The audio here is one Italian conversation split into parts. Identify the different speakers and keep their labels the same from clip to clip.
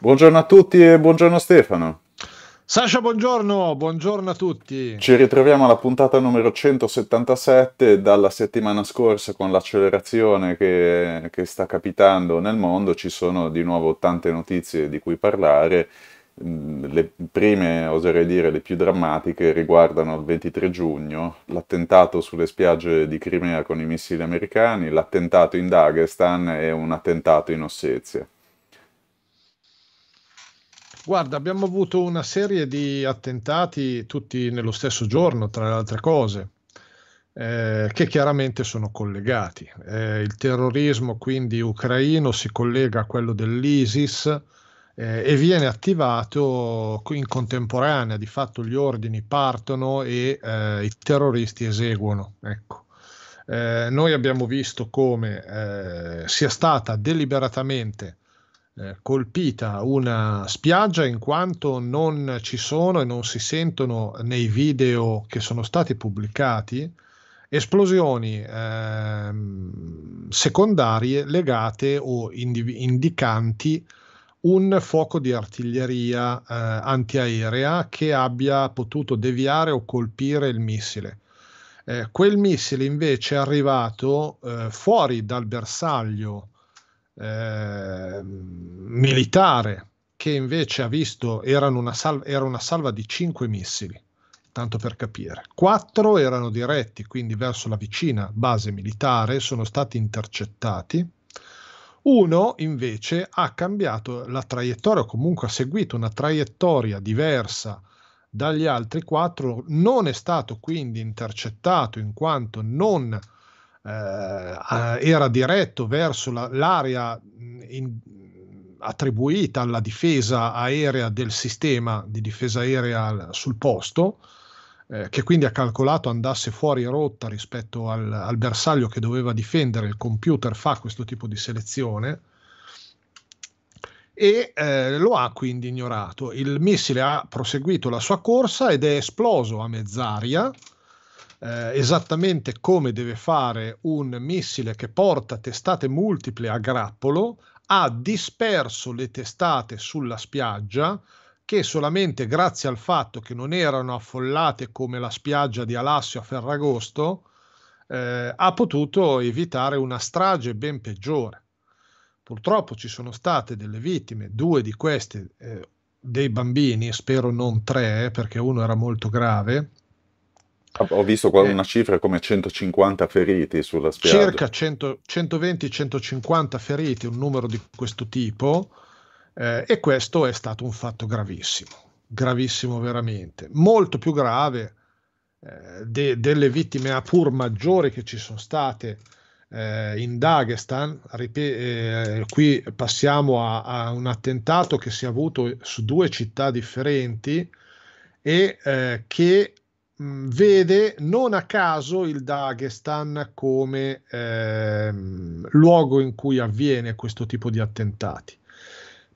Speaker 1: Buongiorno a tutti e buongiorno Stefano. Sasha, buongiorno,
Speaker 2: buongiorno a tutti.
Speaker 1: Ci ritroviamo alla puntata numero 177 dalla settimana scorsa con l'accelerazione che, che sta capitando nel mondo, ci sono di nuovo tante notizie di cui parlare mm, le prime, oserei dire, le più drammatiche riguardano il 23 giugno, l'attentato sulle spiagge di Crimea con i missili americani, l'attentato in Dagestan e un attentato in Ossetia.
Speaker 2: Guarda, abbiamo avuto una serie di attentati tutti nello stesso giorno, tra le altre cose, eh, che chiaramente sono collegati. Eh, il terrorismo quindi ucraino si collega a quello dell'ISIS eh, e viene attivato in contemporanea, di fatto gli ordini partono e eh, i terroristi eseguono. Ecco. Eh, noi abbiamo visto come eh, sia stata deliberatamente eh, colpita una spiaggia in quanto non ci sono e non si sentono nei video che sono stati pubblicati esplosioni ehm, secondarie legate o indiv- indicanti un fuoco di artiglieria eh, antiaerea che abbia potuto deviare o colpire il missile. Eh, quel missile invece è arrivato eh, fuori dal bersaglio Ehm, militare che invece ha visto erano una salva, era una salva di 5 missili, tanto per capire. 4 erano diretti, quindi verso la vicina base militare, sono stati intercettati. Uno invece ha cambiato la traiettoria o comunque ha seguito una traiettoria diversa dagli altri quattro, non è stato quindi intercettato in quanto non eh, era diretto verso la, l'area in, attribuita alla difesa aerea del sistema di difesa aerea sul posto, eh, che quindi ha calcolato andasse fuori rotta rispetto al, al, bersaglio che doveva difendere, il computer fa questo tipo di selezione e eh, lo ha quindi ignorato. Il missile ha proseguito la sua corsa ed è esploso a mezz'aria eh, esattamente come deve fare un missile che porta testate multiple a grappolo, ha disperso le testate sulla spiaggia che solamente grazie al fatto che non erano affollate come la spiaggia di Alassio a Ferragosto, eh, ha potuto evitare una strage ben peggiore. Purtroppo ci sono state delle vittime, due di queste eh, dei bambini, spero non tre, eh, perché uno era molto grave,
Speaker 1: ho visto eh. una cifra come 150 feriti sulla spiaggia.
Speaker 2: Circa 120-150 feriti, un numero di questo tipo, eh, e questo è stato un fatto gravissimo, gravissimo veramente, molto più grave eh, de- delle vittime a pur maggiori che ci sono state eh, in Dagestan. Ripet- eh, qui passiamo a-, a un attentato che si è avuto su due città differenti e eh, che Mm, vede non a caso il Dagestan come ehm, luogo in cui avviene questo tipo di attentati.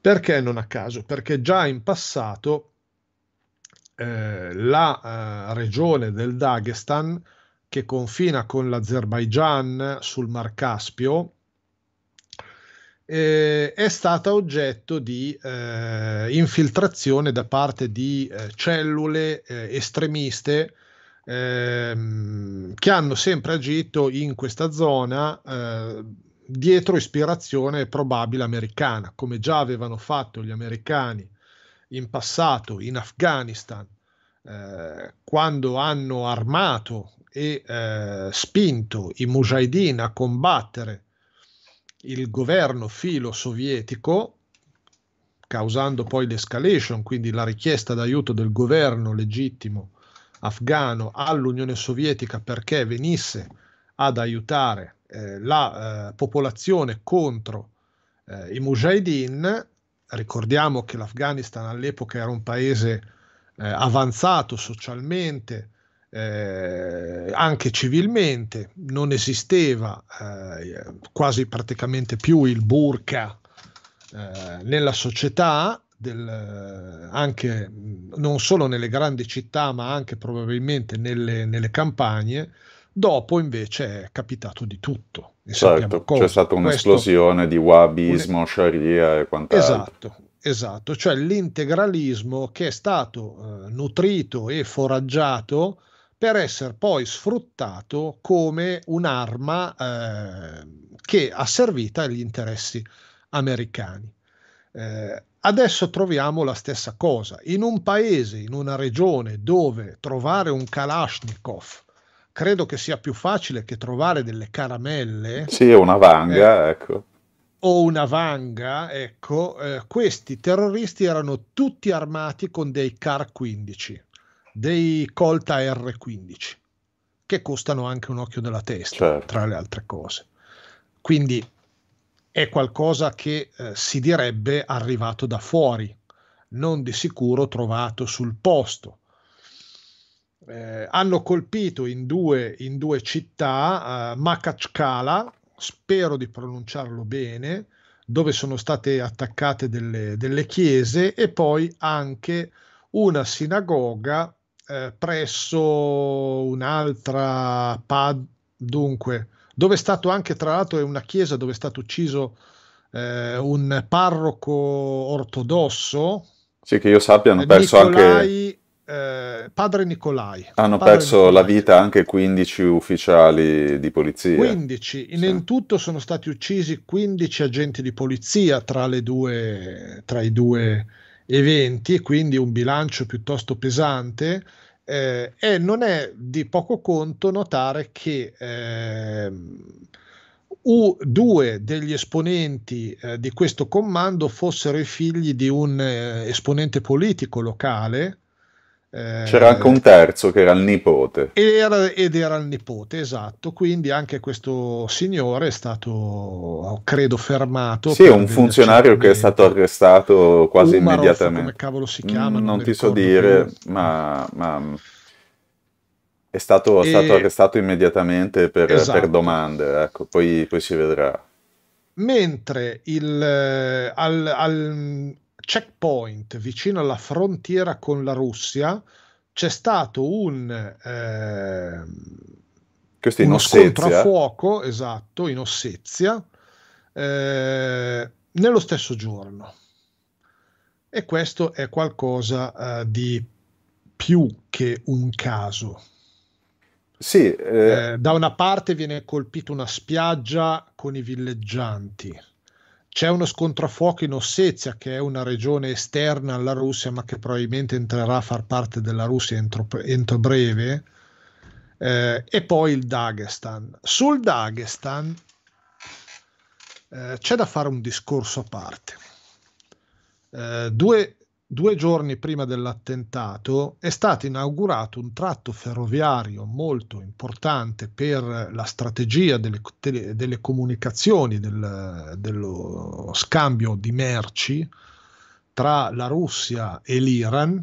Speaker 2: Perché non a caso? Perché già in passato eh, la eh, regione del Dagestan, che confina con l'Azerbaigian sul Mar Caspio, eh, è stata oggetto di eh, infiltrazione da parte di eh, cellule eh, estremiste ehm, che hanno sempre agito in questa zona eh, dietro ispirazione probabile americana, come già avevano fatto gli americani in passato in Afghanistan, eh, quando hanno armato e spinto i mujahideen a combattere il governo filo-sovietico, causando poi l'escalation, quindi la richiesta d'aiuto del governo legittimo afghano all'Unione Sovietica perché venisse ad aiutare eh, la eh, popolazione contro eh, i mujahideen. Ricordiamo che l'Afghanistan all'epoca era un paese eh, avanzato socialmente, eh, anche civilmente, non esisteva eh, quasi praticamente più il burka eh, nella società, del, eh, anche non solo nelle grandi città, ma anche probabilmente nelle, nelle campagne. Dopo invece è capitato di tutto.
Speaker 1: Certo, c'è stata un'esplosione Questo, di wahhabismo, un... sharia e quant'altro. Esatto,
Speaker 2: esatto, cioè l'integralismo che è stato eh, nutrito e foraggiato per essere poi sfruttato come un'arma eh, che ha servito agli interessi americani. Eh, adesso troviamo la stessa cosa. In un paese, in una regione dove trovare un Kalashnikov credo che sia più facile che trovare delle caramelle.
Speaker 1: Sì, una vanga, eh, ecco.
Speaker 2: O una vanga, ecco. Eh, questi terroristi erano tutti armati con dei CAR-15 dei Colta r 15 che costano anche un occhio della testa, certo. tra le altre cose. Quindi è qualcosa che eh, si direbbe arrivato da fuori, non di sicuro trovato sul posto. Eh, hanno colpito in due, in due città, eh, Makachkala, spero di pronunciarlo bene, dove sono state attaccate delle, delle chiese e poi anche una sinagoga eh, presso un'altra pad, dunque, dove è stato anche, tra l'altro, è una chiesa dove è stato ucciso eh, un parroco ortodosso.
Speaker 1: Sì, che io sappia, hanno perso Nicolai,
Speaker 2: anche... Eh, padre Nicolai.
Speaker 1: Hanno padre perso Nicolai. la vita anche 15 ufficiali di polizia.
Speaker 2: 15, in, sì. in, tutto sono stati uccisi 15 agenti di polizia tra, due, tra i due eventi e quindi un bilancio piuttosto pesante. Eh, e non è di poco conto notare che eh, u- due degli esponenti eh, di questo comando fossero i figli di un eh, esponente politico locale eh, C'era anche un
Speaker 1: terzo che era il nipote.
Speaker 2: Era, ed era il nipote, esatto. Quindi anche questo signore è stato, credo, fermato. Sì, un funzionario che è
Speaker 1: stato arrestato quasi Umaroff, immediatamente. Come
Speaker 2: cavolo si chiama? Mm, non, non ti so dire,
Speaker 1: più. ma, ma è stato, e... stato, arrestato immediatamente per, esatto. per domande. Ecco, poi, poi si vedrà
Speaker 2: mentre il, eh, al, al, checkpoint vicino alla frontiera con la Russia c'è stato un eh,
Speaker 1: questo scontro a
Speaker 2: fuoco esatto in Ossetia eh, nello stesso giorno e questo è qualcosa eh, di più che un caso
Speaker 1: sì, eh, eh,
Speaker 2: da una parte viene colpita una spiaggia con i villeggianti c'è uno scontro a fuoco in Ossetia, che è una regione esterna alla Russia, ma che probabilmente entrerà a far parte della Russia entro, entro breve. Eh, e poi il Dagestan. Sul Dagestan eh, c'è da fare un discorso a parte. Eh, due due giorni prima dell'attentato è stato inaugurato un tratto ferroviario molto importante per la strategia delle, tele, delle comunicazioni, del, dello scambio di merci tra la Russia e l'Iran,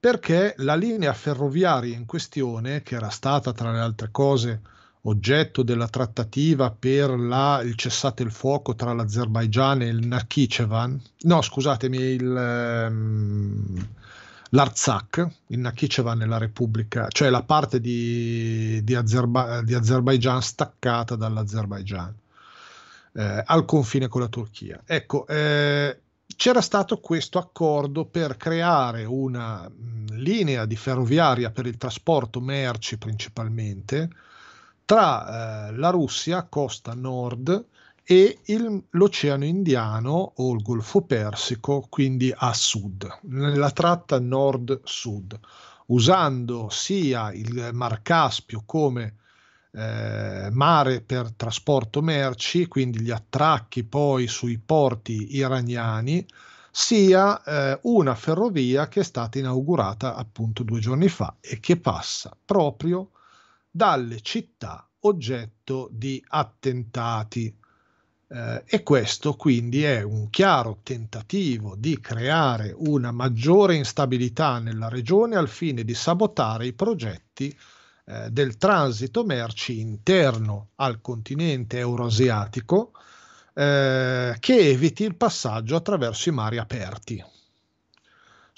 Speaker 2: perché la linea ferroviaria in questione, che era stata tra le altre cose oggetto della trattativa per la, il cessate il fuoco tra l'Azerbaigian e il Nakhichevan, no scusatemi, il, um, l'Artsakh, il Nakhichevan è la repubblica, cioè la parte di, di, Azerba, di Azerbaigian staccata dall'Azerbaigian. Eh, al confine con la Turchia. Ecco, eh, c'era stato questo accordo per creare una mm, linea di ferroviaria per il trasporto merci principalmente, tra eh, la Russia, costa nord, e il, l'Oceano Indiano o il Golfo Persico, quindi a sud, nella tratta nord-sud, usando sia il Mar Caspio come eh, mare per trasporto merci, quindi gli attracchi poi sui porti iraniani, sia eh, una ferrovia che è stata inaugurata appunto due giorni fa e che passa proprio dalle città oggetto di attentati. Eh, e questo quindi è un chiaro tentativo di creare una maggiore instabilità nella regione al fine di sabotare i progetti eh, del transito merci interno al continente euroasiatico eh, che eviti il passaggio attraverso i mari aperti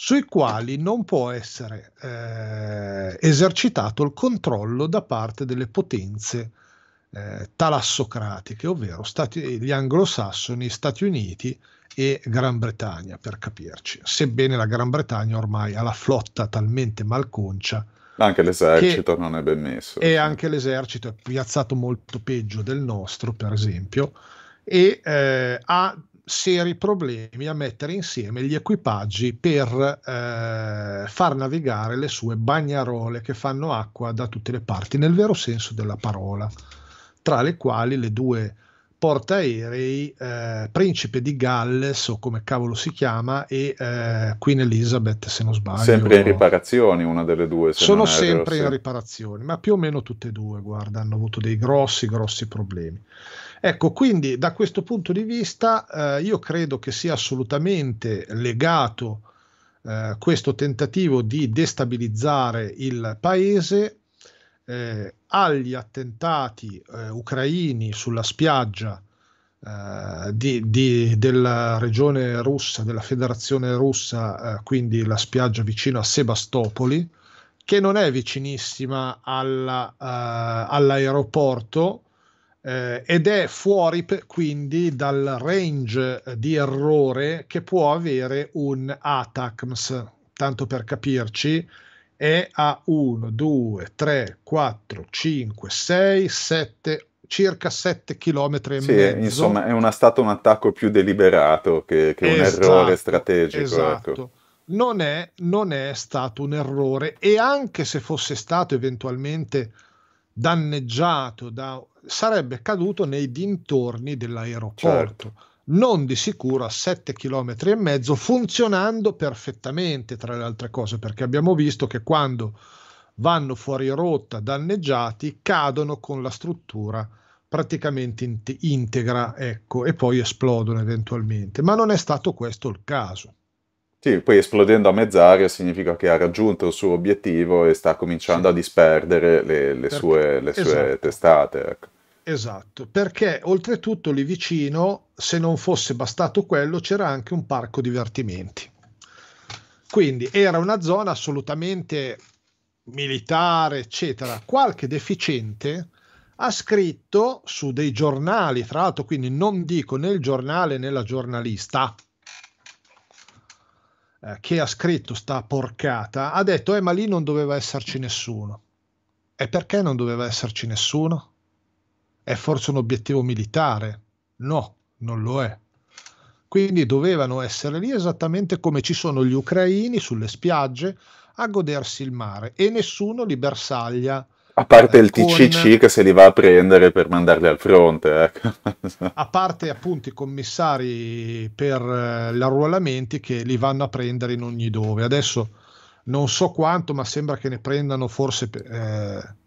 Speaker 2: sui quali non può essere eh, esercitato il controllo da parte delle potenze eh, talassocratiche, ovvero stati, gli anglosassoni, Stati Uniti e Gran Bretagna, per capirci, sebbene la Gran Bretagna ormai ha la flotta talmente malconcia
Speaker 1: anche l'esercito non è ben messo.
Speaker 2: E sì. anche l'esercito è piazzato molto peggio del nostro, per esempio, e eh, ha seri problemi a mettere insieme gli equipaggi per eh, far navigare le sue bagnarole che fanno acqua da tutte le parti, nel vero senso della parola, tra le quali le due portaerei eh, Principe di Galles o come cavolo si chiama e eh, Queen Elizabeth se non sbaglio. Sempre in
Speaker 1: riparazioni una delle due. Se sono sempre erro, in sì.
Speaker 2: riparazioni, ma più o meno tutte e due, guarda, hanno avuto dei grossi, grossi problemi. Ecco, quindi da questo punto di vista eh, io credo che sia assolutamente legato eh, questo tentativo di destabilizzare il paese eh, agli attentati eh, ucraini sulla spiaggia eh, di, di, della regione russa, della federazione russa, eh, quindi la spiaggia vicino a Sebastopoli, che non è vicinissima alla, all'aeroporto eh, ed è fuori quindi dal range eh, di errore che può avere un ATACMS. Tanto per capirci, è a 1, 2, 3, 4, 5, 6, 7, circa 7 km e sì, mezzo. Insomma, è
Speaker 1: una, stato un attacco più deliberato che, che esatto, un errore strategico. Ecco. Esatto. Ecco.
Speaker 2: Non, è, non è stato un errore e anche se fosse stato eventualmente danneggiato da sarebbe caduto nei dintorni dell'aeroporto. Certo. Non di sicuro a 7 km e mezzo, funzionando perfettamente, tra le altre cose, perché abbiamo visto che quando vanno fuori rotta danneggiati, cadono con la struttura praticamente integra, ecco, e poi esplodono eventualmente. Ma non è stato questo il caso.
Speaker 1: Sì, poi esplodendo a mezz'aria significa che ha raggiunto il suo obiettivo e sta cominciando sì. a disperdere le, le sue, le sue esatto. testate. Ecco.
Speaker 2: Esatto, perché oltretutto lì vicino, se non fosse bastato quello, c'era anche un parco divertimenti. Quindi era una zona assolutamente militare, eccetera. Qualche deficiente ha scritto su dei giornali, tra l'altro, quindi non dico nel giornale né la giornalista, eh, che ha scritto sta porcata ha detto eh ma lì non doveva esserci nessuno. E perché non doveva esserci nessuno? È forse un obiettivo militare? No, non lo è. Quindi dovevano essere lì esattamente come ci sono gli ucraini sulle spiagge a godersi il mare e nessuno li bersaglia
Speaker 1: a parte il con... TCC che se li va a prendere per mandarli al fronte. Ecco.
Speaker 2: a parte appunto i commissari per eh, gli arruolamenti che li vanno a prendere in ogni dove. Adesso non so quanto, ma sembra che ne prendano forse... Eh,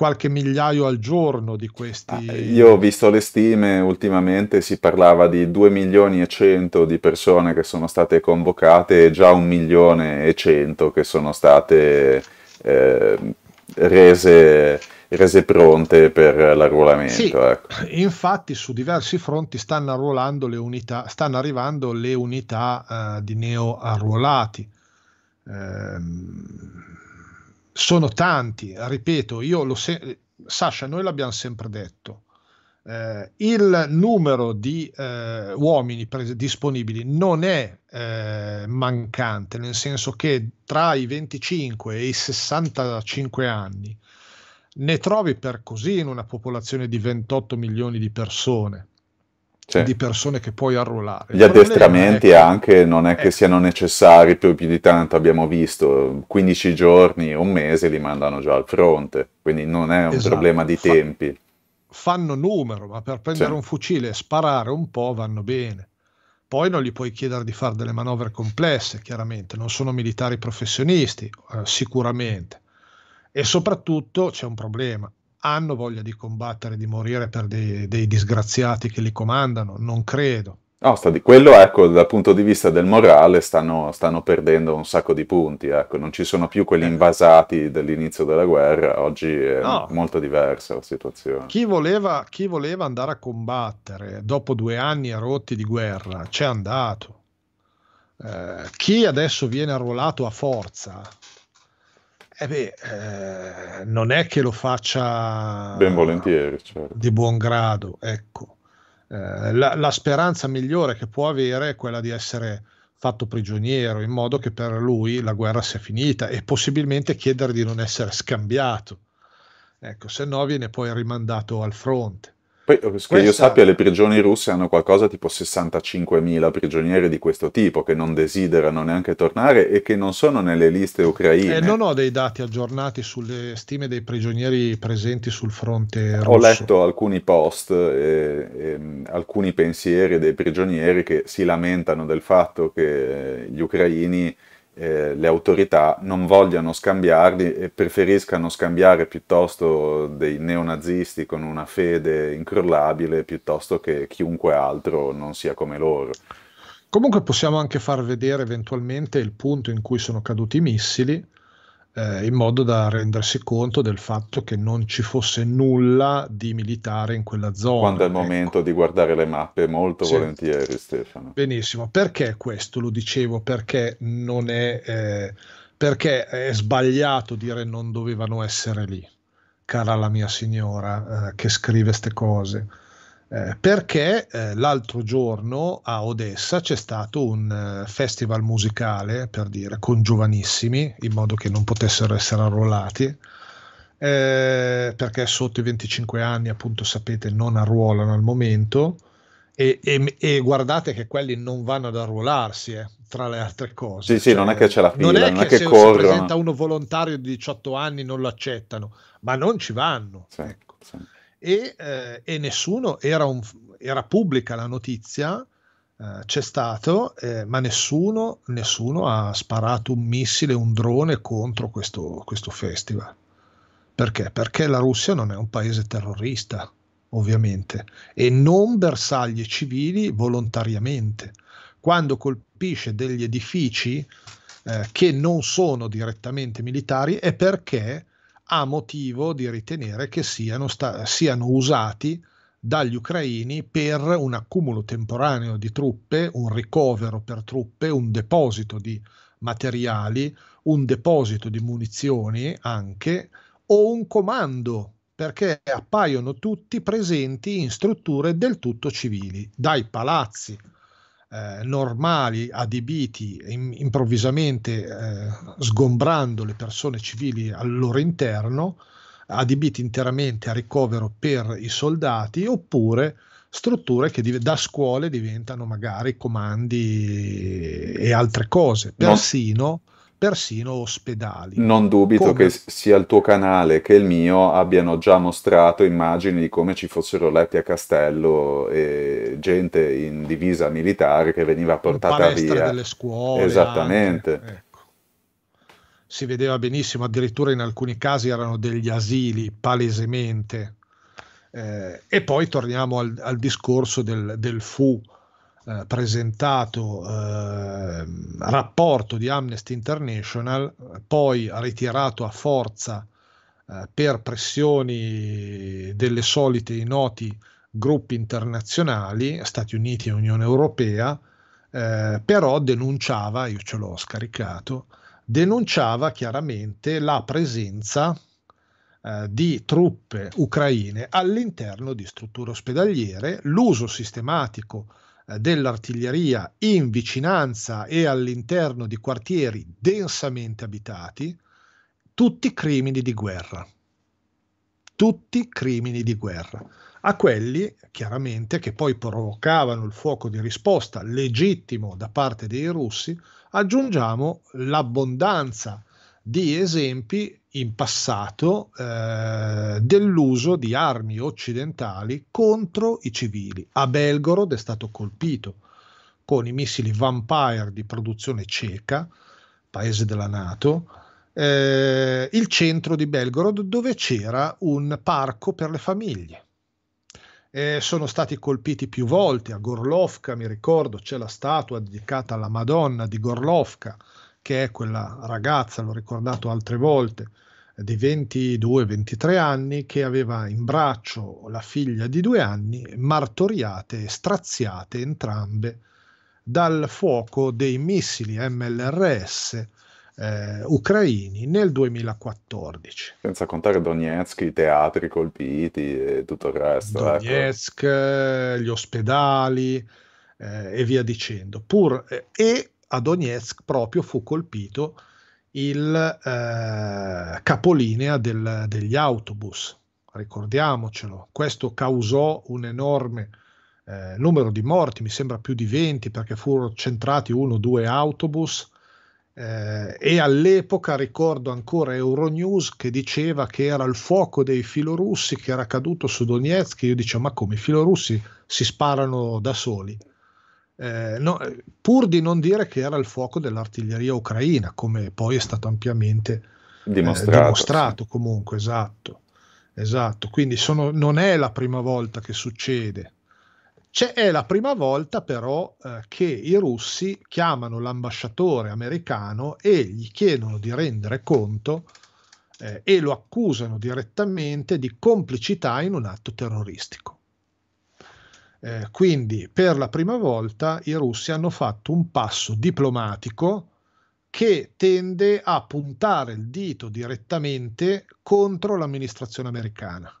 Speaker 2: qualche migliaio al giorno di questi. Ah, io
Speaker 1: ho visto le stime, ultimamente si parlava di 2 milioni e 100 di persone che sono state convocate e già 1 milione e 100 che sono state eh, rese, rese pronte per l'arruolamento. Sì, ecco.
Speaker 2: Infatti su diversi fronti stanno, arruolando le unità, stanno arrivando le unità uh, di neoarruolati. Ehm, sono tanti, ripeto, io lo se- Sasha, noi l'abbiamo sempre detto, eh, il numero di eh, uomini pres- disponibili non è eh, mancante, nel senso che tra i 25 e i 65 anni ne trovi per così in una popolazione di 28 milioni di persone. Sì. Di persone che puoi arruolare. Gli addestramenti
Speaker 1: che, anche non è che ecco. siano necessari più, più di tanto, abbiamo visto 15 giorni, un mese li mandano già al fronte, quindi non è un esatto. problema di tempi. Fa-
Speaker 2: fanno numero, ma per prendere sì. un fucile e sparare un po' vanno bene. Poi non gli puoi chiedere di fare delle manovre complesse, chiaramente, non sono militari professionisti, eh, sicuramente. E soprattutto c'è un problema, hanno voglia di combattere, di morire per dei, dei disgraziati che li comandano? Non credo.
Speaker 1: No, sta di quello, ecco, dal punto di vista del morale stanno, stanno perdendo un sacco di punti, ecco. non ci sono più quelli eh. invasati dell'inizio della guerra, oggi è no. molto diversa la situazione. Chi
Speaker 2: voleva, chi voleva, andare a combattere dopo due anni a rotti di guerra c'è andato, eh, chi adesso viene arruolato a forza eh beh, eh, non è che lo faccia
Speaker 1: ben volentieri certo.
Speaker 2: di buon grado, ecco. Eh, la, la, speranza migliore che può avere è quella di essere fatto prigioniero in modo che per lui la guerra sia finita e possibilmente chiedere di non essere scambiato. Ecco, se no viene poi rimandato al fronte. Poi, eh, che Questa... io sappia,
Speaker 1: le prigioni russe hanno qualcosa tipo 65.000 prigionieri di questo tipo che non desiderano neanche tornare e che non sono nelle liste ucraine. Eh, non
Speaker 2: ho dei dati aggiornati sulle stime dei prigionieri presenti sul fronte russo. Ho letto
Speaker 1: alcuni post, e, e, alcuni pensieri dei prigionieri che si lamentano del fatto che gli ucraini eh, le autorità non vogliano scambiarli e preferiscano scambiare piuttosto dei neonazisti con una fede incrollabile piuttosto che chiunque altro non sia come loro.
Speaker 2: Comunque possiamo anche far vedere eventualmente il punto in cui sono caduti i missili, eh, in modo da rendersi conto del fatto che non ci fosse nulla di militare in quella zona. Quando
Speaker 1: è il ecco. momento ecco. di guardare le mappe, molto sì. volentieri Stefano.
Speaker 2: Benissimo, perché questo lo dicevo? Perché non è, eh, perché è sbagliato dire non dovevano essere lì, cara la mia signora eh, che scrive queste cose eh, perché eh, l'altro giorno a Odessa c'è stato un eh, festival musicale, per dire, con giovanissimi, in modo che non potessero essere arruolati, eh, perché sotto i 25 anni, appunto, sapete, non arruolano al momento. E, e, e guardate che quelli non vanno ad arruolarsi, eh, tra le altre cose. Sì, sì, cioè, non è che c'è la fila, non è, che, è che se corrono. presenta uno volontario di 18 anni non lo accettano, ma non ci vanno. Sì, ecco. sì e, eh, e nessuno era, un, era, pubblica la notizia, eh, c'è stato, eh, ma nessuno, nessuno, ha sparato un missile, un drone contro questo, questo festival. Perché? Perché la Russia non è un paese terrorista, ovviamente, e non bersagli civili volontariamente. Quando colpisce degli edifici eh, che non sono direttamente militari è perché ha motivo di ritenere che siano, sta- siano usati dagli ucraini per un accumulo temporaneo di truppe, un ricovero per truppe, un deposito di materiali, un deposito di munizioni anche o un comando perché appaiono tutti presenti in strutture del tutto civili, dai palazzi eh, normali adibiti in, improvvisamente eh, sgombrando le persone civili al loro interno, adibiti interamente a ricovero per i soldati, oppure strutture che da scuole diventano magari comandi e altre cose. Persino... No persino ospedali.
Speaker 1: Non dubito come... che sia il tuo canale che il mio abbiano già mostrato immagini di come ci fossero letti a castello e gente in divisa militare che veniva portata via. delle scuole. Esattamente. ecco.
Speaker 2: Si vedeva benissimo, addirittura in alcuni casi erano degli asili, palesemente. Eh, e poi torniamo al, al discorso del, del fu eh, presentato eh, rapporto di Amnesty International, poi ritirato a forza eh, per pressioni delle solite i noti gruppi internazionali, Stati Uniti e Unione Europea, eh, però denunciava, io ce l'ho scaricato, denunciava chiaramente la presenza eh, di truppe ucraine all'interno di strutture ospedaliere, l'uso sistematico eh, eh, dell'artiglieria in vicinanza e all'interno di quartieri densamente abitati, tutti crimini di guerra. Tutti crimini di guerra. A quelli, chiaramente, che poi provocavano il fuoco di risposta legittimo da parte dei russi, aggiungiamo l'abbondanza di esempi in passato eh, dell'uso di armi occidentali contro i civili. A Belgorod è stato colpito con i missili Vampire di produzione ceca, paese della Nato, eh, il centro di Belgorod dove c'era un parco per le famiglie. Eh, sono stati colpiti più volte a Gorlovka, mi ricordo c'è la statua dedicata alla Madonna di Gorlovka che è quella ragazza, l'ho ricordato altre volte, di 22-23 anni che aveva in braccio la figlia di due anni, martoriate e straziate entrambe dal fuoco dei missili MLRS eh, ucraini nel 2014.
Speaker 1: Senza contare Donetsk, i teatri colpiti e tutto il resto. Ecco.
Speaker 2: Donetsk, ecco. gli ospedali eh, e via dicendo. Pur, eh, e a Donetsk proprio fu colpito il eh, capolinea del, degli autobus. Ricordiamocelo, questo causò un enorme eh, numero di morti, mi sembra più di 20, perché furono centrati uno o due autobus. Eh, e all'epoca ricordo ancora Euronews che diceva che era il fuoco dei filorussi che era caduto su Donetsk. Io dicevo: Ma come i filorussi si sparano da soli? eh, no, eh, pur di non dire che era il fuoco dell'artiglieria ucraina, come poi è stato ampiamente dimostrato, eh, dimostrato comunque, esatto. Esatto, quindi sono, non è la prima volta che succede. C'è, è la prima volta però eh, che i russi chiamano l'ambasciatore americano e gli chiedono di rendere conto eh, e lo accusano direttamente di complicità in un atto terroristico. Eh, quindi per la prima volta i russi hanno fatto un passo diplomatico che tende a puntare il dito direttamente contro l'amministrazione americana,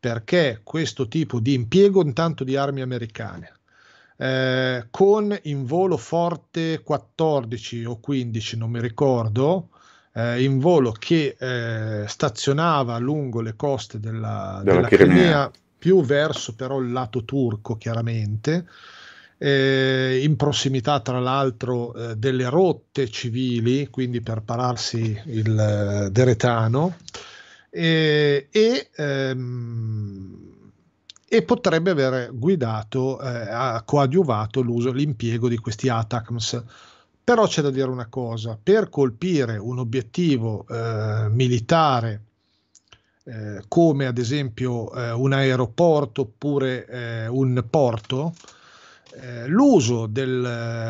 Speaker 2: perché questo tipo di impiego intanto di armi americane, eh, con in volo forte 14 o 15, non mi ricordo, eh, in volo che eh, stazionava lungo le coste della, della, della Crimea, Crimea più verso però il lato turco chiaramente, eh, in prossimità tra l'altro eh, delle rotte civili, quindi per pararsi il eh, deretano, e, ehm, e, potrebbe aver guidato, eh, ha coadiuvato l'uso, l'impiego di questi ATACMS. Però c'è da dire una cosa, per colpire un obiettivo eh, militare eh, come ad esempio eh, un aeroporto oppure eh, un porto, eh, l'uso del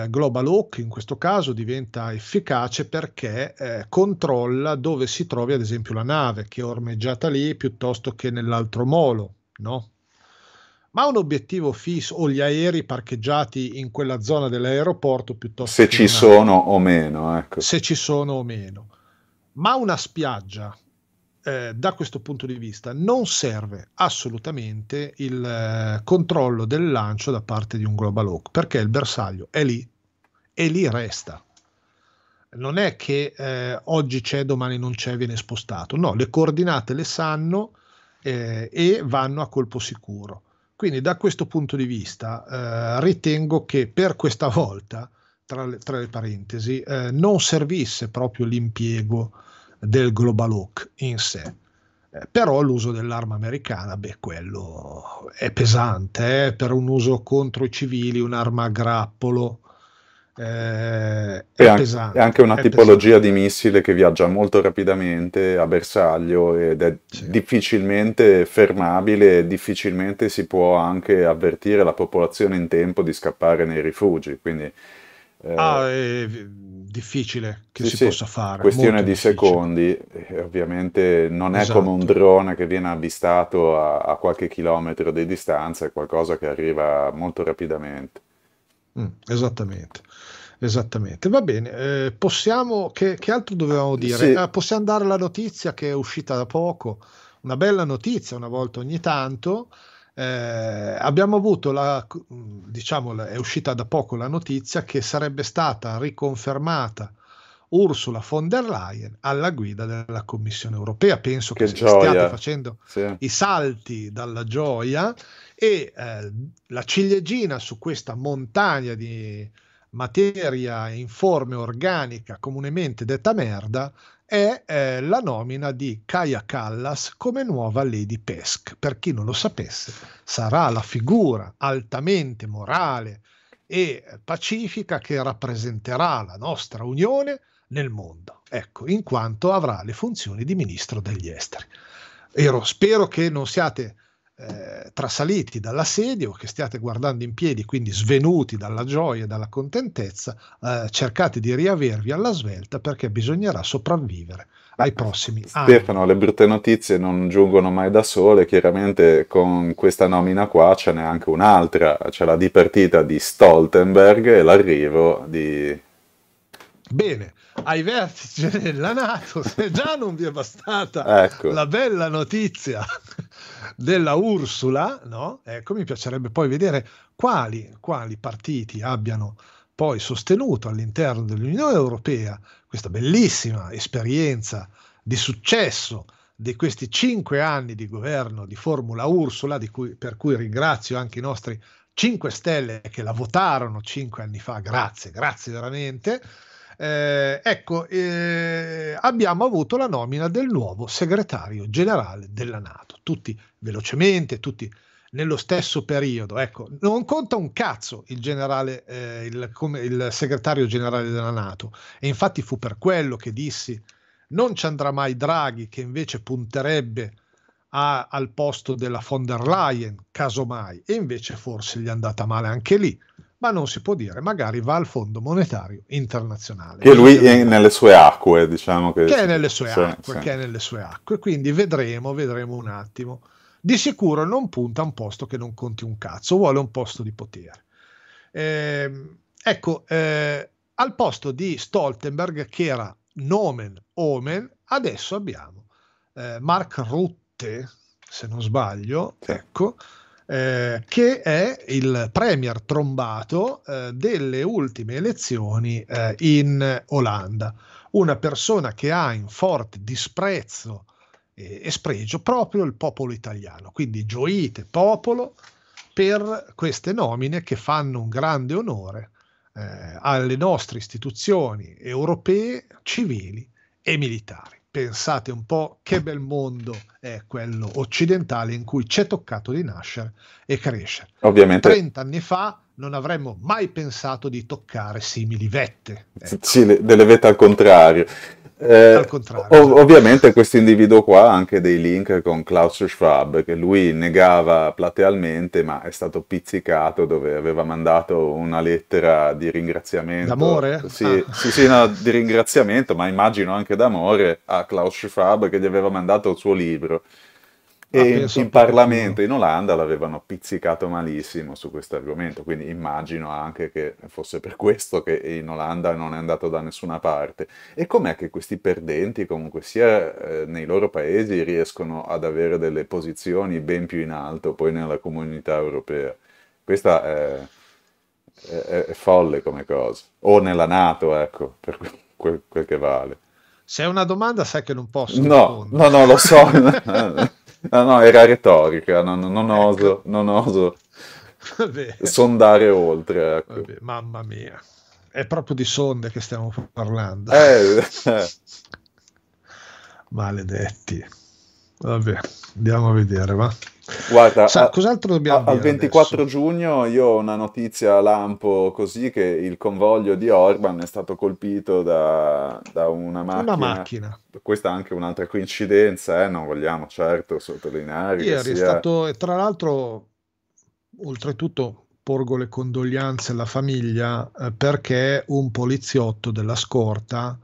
Speaker 2: eh, Global Hawk in questo caso diventa efficace perché controlla dove si trovi ad esempio la nave che è ormeggiata lì piuttosto che nell'altro molo, no? Ma un obiettivo fisso o gli aerei parcheggiati in quella zona dell'aeroporto piuttosto se che... Se ci
Speaker 1: sono o meno, ecco.
Speaker 2: Se ci sono o meno. Ma una spiaggia, eh, da questo punto di vista non serve assolutamente il eh, controllo del lancio da parte di un Global Hawk perché il bersaglio è lì e lì resta. Non è che eh, oggi c'è, domani non c'è, viene spostato. No, le coordinate le sanno eh, e vanno a colpo sicuro. Quindi da questo punto di vista eh, ritengo che per questa volta, tra le, tra le parentesi, non servisse proprio l'impiego del Global Hawk in sé. Eh, però l'uso dell'arma americana, beh, quello è pesante, eh? per un uso contro i civili, un'arma a grappolo, eh, è, è, anche, pesante, è, anche, una è tipologia
Speaker 1: pesante. di missile che viaggia molto rapidamente a bersaglio ed è sì. difficilmente fermabile, difficilmente si può anche avvertire la popolazione in tempo di scappare nei rifugi. Quindi, eh... ah,
Speaker 2: difficile che sì, si sì. possa fare. Questione di
Speaker 1: difficile. secondi, eh, ovviamente non è esatto. come un esatto. drone che viene avvistato a, a, qualche chilometro di distanza, è qualcosa che arriva molto rapidamente.
Speaker 2: Mm, esattamente. Esattamente, va bene. Eh, possiamo, che, che, altro dovevamo ah, dire? Sì. Eh, possiamo dare la notizia che è uscita da poco, una bella notizia una volta ogni tanto, eh, abbiamo avuto la, diciamo, è uscita da poco la notizia che sarebbe stata riconfermata Ursula von der Leyen alla guida della Commissione europea. Penso che, che stiate facendo sì. i salti dalla gioia e eh, la ciliegina su questa montagna di materia informe organica comunemente detta merda è eh, la nomina di Kaya Callas come nuova Lady Pesk. Per chi non lo sapesse, sarà la figura altamente morale e pacifica che rappresenterà la nostra Unione nel mondo, ecco, in quanto avrà le funzioni di ministro degli esteri. Ero, spero che non siate eh, trasaliti dall'assedio, che stiate guardando in piedi, quindi svenuti dalla gioia e dalla contentezza, eh, cercate di riavervi alla svelta perché bisognerà sopravvivere ai prossimi anni.
Speaker 1: Stefano, le brutte notizie non giungono mai da sole, chiaramente con questa nomina qua ce n'è anche un'altra, c'è la dipartita di Stoltenberg e l'arrivo di...
Speaker 2: Bene, ai vertici della Nato, se già non vi è bastata ecco. la bella notizia della Ursula, no? ecco, mi piacerebbe poi vedere quali, quali partiti abbiano poi sostenuto all'interno dell'Unione Europea questa bellissima esperienza di successo di questi cinque anni di governo di Formula Ursula, di cui, per cui ringrazio anche i nostri 5 Stelle che la votarono cinque anni fa, grazie, grazie veramente. Eh, ecco, eh, abbiamo avuto la nomina del nuovo segretario generale della Nato, tutti velocemente, tutti nello stesso periodo. Ecco, non conta un cazzo il, generale, eh, il, come, il segretario generale della Nato e infatti fu per quello che dissi non ci andrà mai Draghi che invece punterebbe a, al posto della von der Leyen, casomai, e invece forse gli è andata male anche lì ma non si può dire, magari va al Fondo Monetario Internazionale. Che lui
Speaker 1: è nelle sue acque, diciamo che... Che è nelle sue sì, acque, sì. che è
Speaker 2: nelle sue acque, quindi vedremo, vedremo un attimo. Di sicuro non punta a un posto che non conti un cazzo, vuole un posto di potere. Eh, ecco, eh, al posto di Stoltenberg, che era nomen omen, adesso abbiamo eh, Mark Rutte, se non sbaglio, sì. ecco, eh, che è il premier trombato eh, delle ultime elezioni eh, in Olanda. Una persona che ha in forte disprezzo e spregio proprio il popolo italiano. Quindi gioite popolo per queste nomine che fanno un grande onore eh, alle nostre istituzioni europee, civili e militari pensate un po' che bel mondo è quello occidentale in cui ci è toccato di nascere e crescere.
Speaker 1: Ovviamente. 30
Speaker 2: anni fa non avremmo mai pensato di toccare simili vette.
Speaker 1: Ecco. Sì, delle vette al contrario. Eh, al contrario ov- esatto. ovviamente questo individuo qua ha anche dei link con Klaus Schwab che lui negava platealmente ma è stato pizzicato dove aveva mandato una lettera di ringraziamento d'amore? sì, ah. sì, sì no, di ringraziamento ma immagino anche d'amore a Klaus Schwab che gli aveva mandato il suo libro
Speaker 2: Ah, e ah, in,
Speaker 1: Parlamento in Olanda l'avevano pizzicato malissimo su questo argomento, quindi immagino anche che fosse per questo che in Olanda non è andato da nessuna parte. E com'è che questi perdenti comunque sia eh, nei loro paesi riescono ad avere delle posizioni ben più in alto poi nella comunità europea? Questa è, è, è folle come cosa, o nella Nato, ecco, per quel, quel che vale.
Speaker 2: Se è una domanda sai che non posso. No, no, no, lo so.
Speaker 1: No, no, era retorica, non, non, ecco. oso, non oso sondare oltre. Ecco.
Speaker 2: Vabbè, mamma mia, è proprio di sonde che stiamo parlando. Eh. eh. Maledetti. Vabbè, andiamo a vedere, va. Guarda, Sa, a, cos'altro dobbiamo a, Al
Speaker 1: 24 adesso? giugno io ho una notizia a lampo così che il convoglio di Orban è stato colpito da, da una macchina. Una
Speaker 2: macchina.
Speaker 1: Questa è anche un'altra coincidenza, eh? non vogliamo certo sottolineare. Ieri sia... è stato,
Speaker 2: e tra l'altro, oltretutto porgo le condoglianze alla famiglia eh, perché un poliziotto della scorta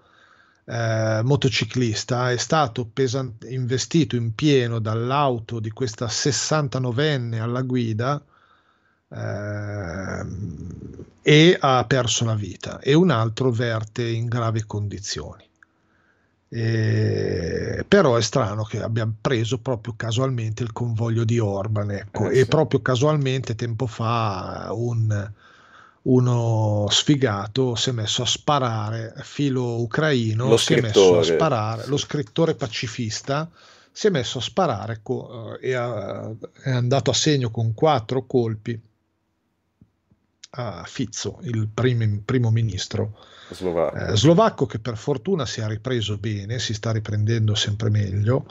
Speaker 2: eh, motociclista è stato pesan- investito in pieno dall'auto di questa 69enne alla guida eh, e ha perso la vita e un altro verte in gravi condizioni. E, però è strano che abbia preso proprio casualmente il convoglio di Orban ecco, eh, e proprio casualmente tempo fa un, uno sfigato si è messo a sparare filo ucraino lo si scrittore. è messo a sparare lo scrittore pacifista si è messo a sparare co- eh, e ha, è andato a segno con quattro colpi a Fizzo, il prim- primo ministro slovacco. Eh, slovacco. che per fortuna si è ripreso bene, si sta riprendendo sempre meglio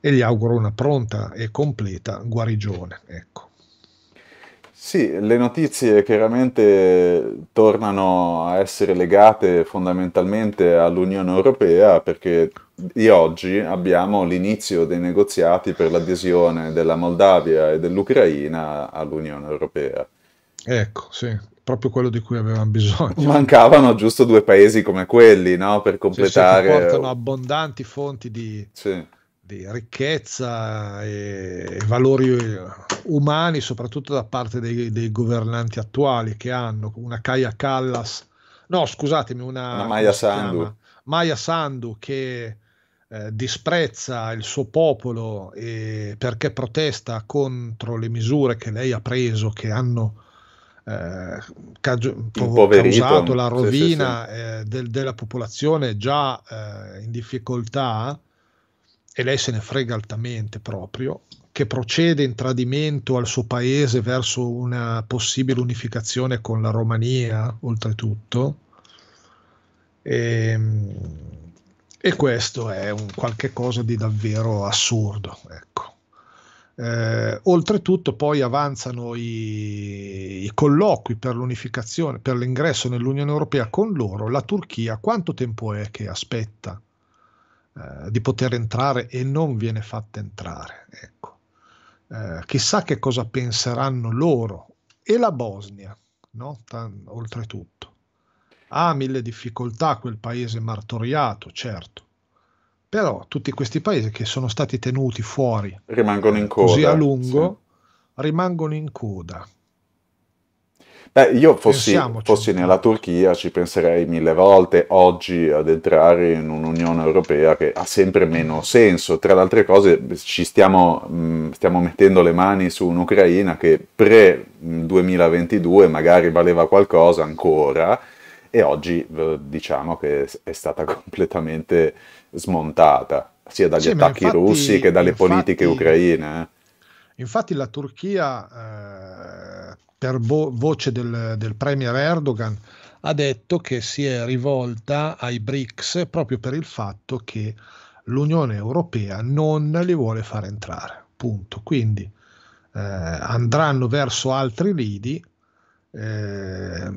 Speaker 2: e gli auguro una pronta e completa guarigione. Ecco.
Speaker 1: Sì, le notizie chiaramente tornano a essere legate fondamentalmente all'Unione Europea perché di oggi abbiamo l'inizio dei negoziati per l'adesione della Moldavia e dell'Ucraina all'Unione Europea.
Speaker 2: Ecco, sì, proprio quello di cui avevamo bisogno. Mancavano
Speaker 1: giusto due paesi come quelli, no? Per completare... Sì, sì, portano
Speaker 2: abbondanti fonti di... Sì di ricchezza e, valori eh, umani, soprattutto da parte dei, dei governanti attuali che hanno una Kaya Callas, no scusatemi, una, una Maya, Sandu. Maya Sandu che eh, disprezza il suo popolo perché protesta contro le misure che lei ha preso che hanno eh, cagio- causato la rovina sì, sì, sì. Eh, del, della popolazione già eh, in difficoltà e lei se ne frega altamente proprio, che procede in tradimento al suo paese verso una possibile unificazione con la Romania, oltretutto. E, ehm, e questo è un qualche cosa di davvero assurdo, ecco. Eh, oltretutto poi avanzano i, i, colloqui per l'unificazione, per l'ingresso nell'Unione Europea con loro. La Turchia quanto tempo è che aspetta? Eh, di poter entrare e non viene fatta entrare. Ecco. Eh, chissà che cosa penseranno loro e la Bosnia, no? Tan, oltretutto. Ha mille difficoltà quel paese martoriato, certo. Però tutti questi paesi che sono stati tenuti fuori
Speaker 1: rimangono in eh, coda, così a lungo
Speaker 2: sì. rimangono in coda
Speaker 1: Beh, io fossi, fossi, nella Turchia ci penserei mille volte oggi ad entrare in un'Unione Europea che ha sempre meno senso. Tra le altre cose ci stiamo, mm, stiamo mettendo le mani su un'Ucraina che pre-2022 mm, magari valeva qualcosa ancora e oggi eh, diciamo che è stata completamente smontata sia dagli sì, attacchi infatti, russi che dalle infatti, politiche ucraine.
Speaker 2: Eh. Infatti la Turchia... Eh per vo- voce del, del premier Erdogan, ha detto che si è rivolta ai BRICS proprio per il fatto che l'Unione Europea non li vuole far entrare. Punto. Quindi eh, andranno verso altri lidi. Eh,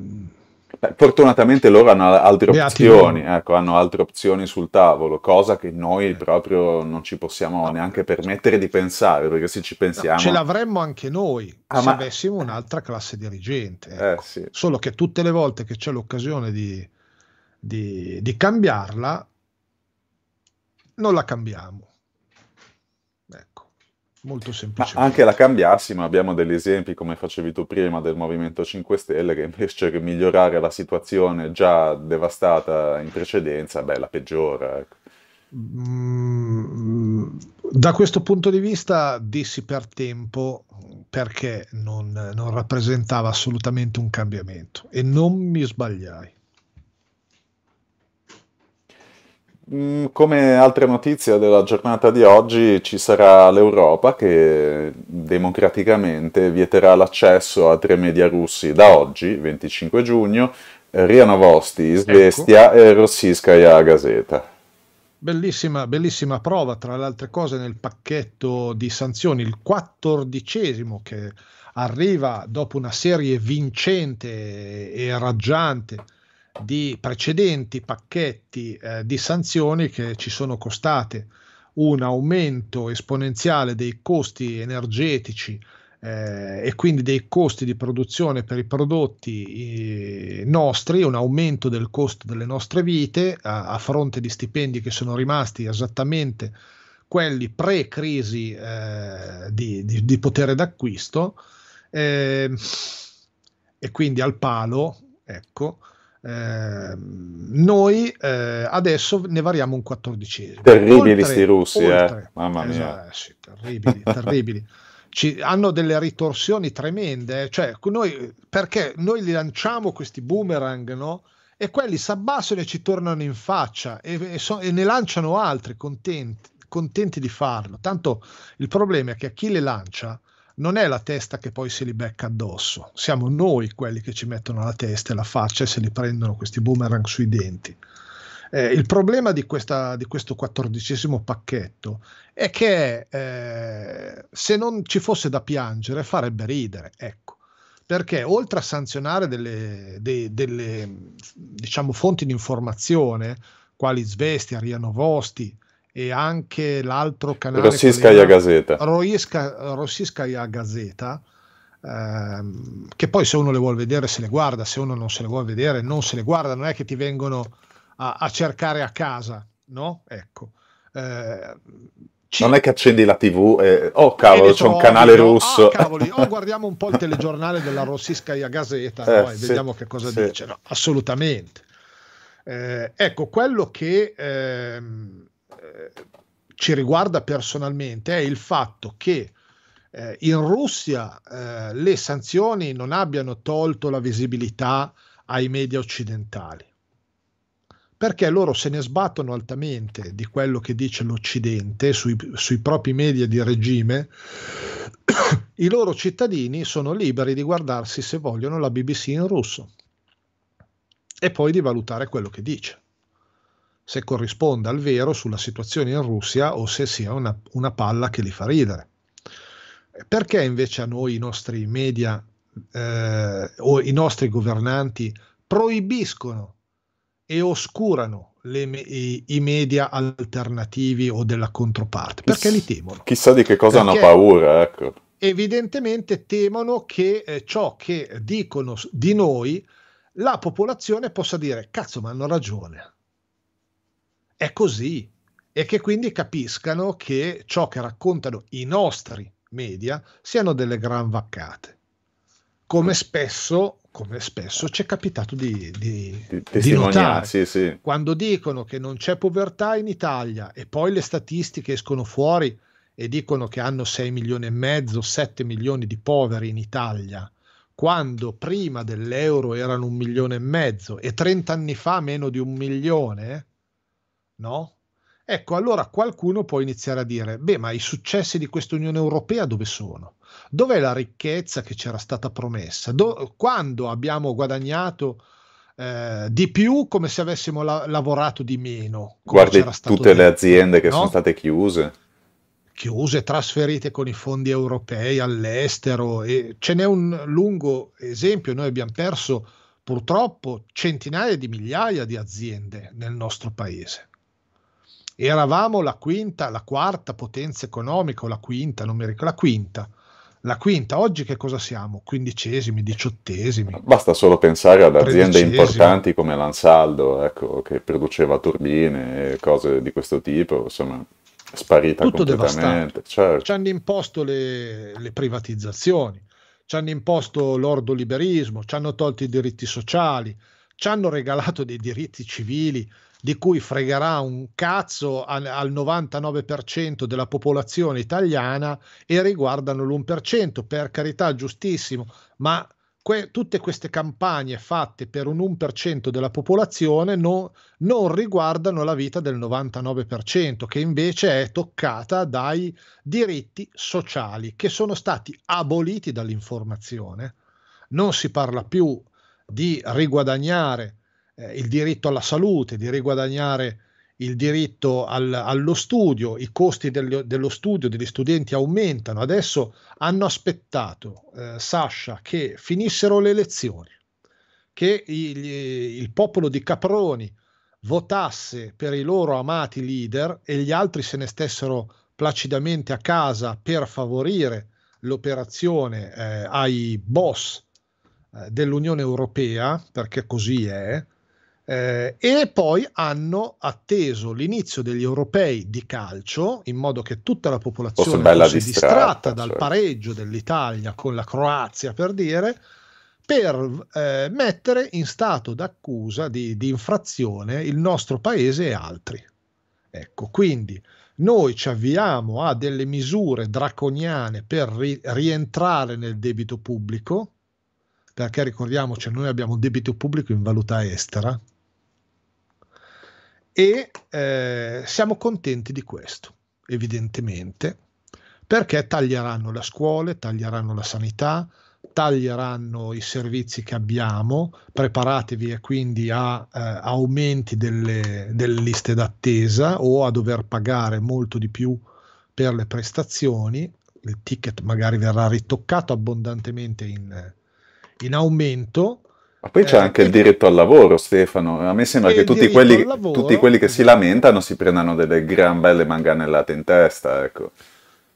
Speaker 1: Beh, fortunatamente loro hanno altre Beatino. opzioni, ecco, hanno altre opzioni sul tavolo, cosa che noi proprio non ci possiamo no. neanche permettere di pensare, perché se ci pensiamo... No, ce
Speaker 2: l'avremmo anche noi ah, se ma... avessimo un'altra classe dirigente, eh, ecco. eh, sì. solo che tutte le volte che c'è l'occasione di, di, di cambiarla, non la cambiamo molto semplice.
Speaker 1: anche la cambiassimo, abbiamo degli esempi come facevi tu prima del Movimento 5 Stelle che invece che migliorare la situazione già devastata in precedenza, beh, la peggiora. Ecco.
Speaker 2: Mm, da questo punto di vista dissi per tempo perché non, non rappresentava assolutamente un cambiamento e non mi sbagliai.
Speaker 1: Mm, come altre notizie della giornata di oggi ci sarà l'Europa che democraticamente vieterà l'accesso a tre media russi da oggi, 25 giugno, Riana Vosti, Svestia ecco. e Rossiskaya Gazeta.
Speaker 2: Bellissima, bellissima, prova, tra le altre cose, nel pacchetto di sanzioni, il quattordicesimo che arriva dopo una serie vincente e raggiante di precedenti pacchetti eh, di sanzioni che ci sono costate un aumento esponenziale dei costi energetici eh, e quindi dei costi di produzione per i prodotti eh, nostri, un aumento del costo delle nostre vite a, a, fronte di stipendi che sono rimasti esattamente quelli pre-crisi eh, di, di, di, potere d'acquisto ehm, e quindi al palo, ecco. Ehm, noi eh, adesso ne variamo un quattordicesimo. Terribili oltre, sti russi, eh. oltre, eh.
Speaker 1: mamma mia. Esatto, eh, sì,
Speaker 2: terribili, terribili. Ci, hanno delle ritorsioni tremende, eh. cioè noi, perché noi li lanciamo questi boomerang, no? E quelli si abbassano e ci tornano in faccia e, e, so, e ne lanciano altri contenti, contenti, di farlo. Tanto il problema è che a chi le lancia non è la testa che poi se li becca addosso, siamo noi quelli che ci mettono la testa e la faccia e se li prendono questi boomerang sui denti. Eh, il problema di, questa, di, questo quattordicesimo pacchetto è che eh, se non ci fosse da piangere farebbe ridere, ecco perché oltre a sanzionare delle, de, delle diciamo, fonti di informazione, quali Svestia, Ariano Vosti, e anche l'altro canale Rossiscaia Gazeta Roisca, Rossiscaia Gazeta ehm, che poi se uno le vuole vedere se le guarda se uno non se le vuole vedere non se le guarda non è che ti vengono a, a cercare a casa no? ecco eh,
Speaker 1: ci... Non è che accendi la TV e oh cavolo, eh, c'è un oh, canale no, oh, russo. Ah, cavoli,
Speaker 2: oh, guardiamo un po' il telegiornale della Rossiscaia Gazeta eh, no, e sì, vediamo che cosa sì. dice. No, assolutamente. Eh, ecco, quello che ehm, eh, ci riguarda personalmente è il fatto che eh, in Russia eh, le sanzioni non abbiano tolto la visibilità ai media occidentali, perché loro se ne sbattono altamente di quello che dice l'Occidente sui, sui propri media di regime. I loro cittadini sono liberi di guardarsi se vogliono la BBC in russo e poi di valutare quello che dice se corrisponda al vero sulla situazione in Russia o se sia una, una palla che li fa ridere. Perché invece a noi i nostri media eh, o i nostri governanti proibiscono e oscurano le, i, i, media alternativi o della controparte?
Speaker 1: Perché li temono. Chissà di che cosa Perché hanno paura, ecco.
Speaker 2: Evidentemente temono che eh, ciò che dicono di noi la popolazione possa dire cazzo ma hanno ragione è così e che quindi capiscano che ciò che raccontano i nostri media siano delle gran vaccate, come mm. spesso, come spesso ci è capitato di, di,
Speaker 1: di notare. Sì, sì.
Speaker 2: Quando dicono che non c'è povertà in Italia e poi le statistiche escono fuori e dicono che hanno 6 milioni e mezzo, 7 milioni di poveri in Italia, quando prima dell'euro erano un milione e mezzo e 30 anni fa meno di un milione, no? Ecco, allora qualcuno può iniziare a dire, beh, ma i successi di questa Unione Europea dove sono? Dov'è la ricchezza che c'era stata promessa? Do- quando abbiamo guadagnato eh, di più come se avessimo la- lavorato di meno?
Speaker 1: Guardi tutte detto, le aziende che no? sono state chiuse.
Speaker 2: Chiuse, trasferite con i fondi europei all'estero e ce n'è un lungo esempio, noi abbiamo perso purtroppo centinaia di migliaia di aziende nel nostro paese Eravamo la quinta, la quarta potenza economica, o la quinta, non mi ricordo, la quinta. La quinta, oggi che cosa siamo? Quindicesimi, diciottesimi.
Speaker 1: Basta solo pensare ad aziende importanti come l'Ansaldo, ecco, che produceva turbine e cose di questo tipo, insomma, sparita Tutto completamente. Certo. Ci
Speaker 2: hanno imposto le, le privatizzazioni, ci hanno imposto l'ordoliberismo, ci hanno tolto i diritti sociali, ci hanno regalato dei diritti civili di cui fregherà un cazzo al 99% della popolazione italiana e riguardano l'1%, per carità, giustissimo, ma que- tutte queste campagne fatte per un 1% della popolazione no- non riguardano la vita del 99%, che invece è toccata dai diritti sociali, che sono stati aboliti dall'informazione. Non si parla più di riguadagnare eh, il diritto alla salute, di riguadagnare il diritto al, allo studio, i costi del, dello studio degli studenti aumentano. Adesso hanno aspettato, eh, Sasha, che finissero le elezioni, che il, il popolo di Caproni votasse per i loro amati leader e gli altri se ne stessero placidamente a casa per favorire l'operazione eh, ai boss eh, dell'Unione Europea, perché così è, eh, e poi hanno atteso l'inizio degli europei di calcio in modo che tutta la popolazione fosse distratta, distratta dal cioè. pareggio dell'Italia con la Croazia, per dire, per eh, mettere in stato d'accusa di, di, infrazione il nostro paese e altri. Ecco, quindi noi ci avviamo a delle misure draconiane per ri- rientrare nel debito pubblico, perché ricordiamoci, noi abbiamo un debito pubblico in valuta estera, e eh, siamo contenti di questo, evidentemente, perché taglieranno le scuole, taglieranno la sanità, taglieranno i servizi che abbiamo, preparatevi quindi a eh, aumenti delle, delle, liste d'attesa o a dover pagare molto di più per le prestazioni, il ticket magari verrà ritoccato abbondantemente in, in aumento ma poi c'è
Speaker 1: eh. anche il diritto al lavoro, Stefano. A me sembra che tutti quelli, tutti quelli, che si esatto. lamentano si prendano delle gran belle manganellate in testa,
Speaker 2: ecco.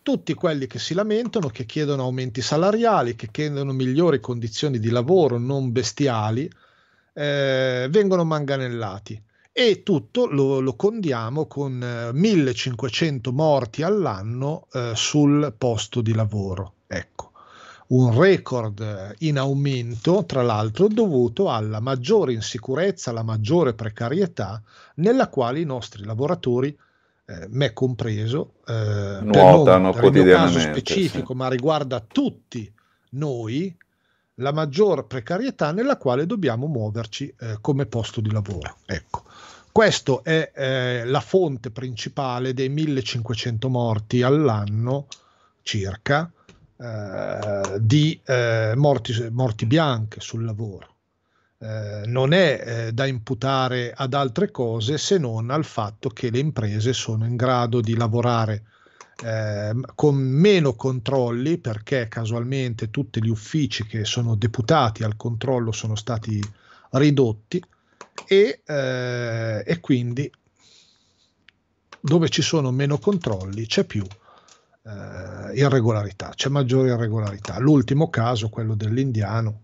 Speaker 2: Tutti quelli che si lamentano, che chiedono aumenti salariali, che chiedono migliori condizioni di lavoro non bestiali, eh, vengono manganellati. E tutto lo, lo condiamo con 1500 eh, morti all'anno eh, sul posto di lavoro. Ecco un record eh, in aumento, tra l'altro dovuto alla maggiore insicurezza, alla maggiore precarietà nella quale i nostri lavoratori eh, me compreso, eh, nuotano per non, caso specifico, sì. ma riguarda tutti noi, la maggior precarietà nella quale dobbiamo muoverci eh, come posto di lavoro. Ecco. Questa è eh, la fonte principale dei 1500 morti all'anno circa eh, di eh, morti, morti, bianche sul lavoro. Eh, non è eh, da imputare ad altre cose se non al fatto che le imprese sono in grado di lavorare eh, con meno controlli perché casualmente tutti gli uffici che sono deputati al controllo sono stati ridotti e, eh, e quindi dove ci sono meno controlli c'è più eh, irregolarità, c'è maggiore irregolarità. L'ultimo caso, quello dell'indiano,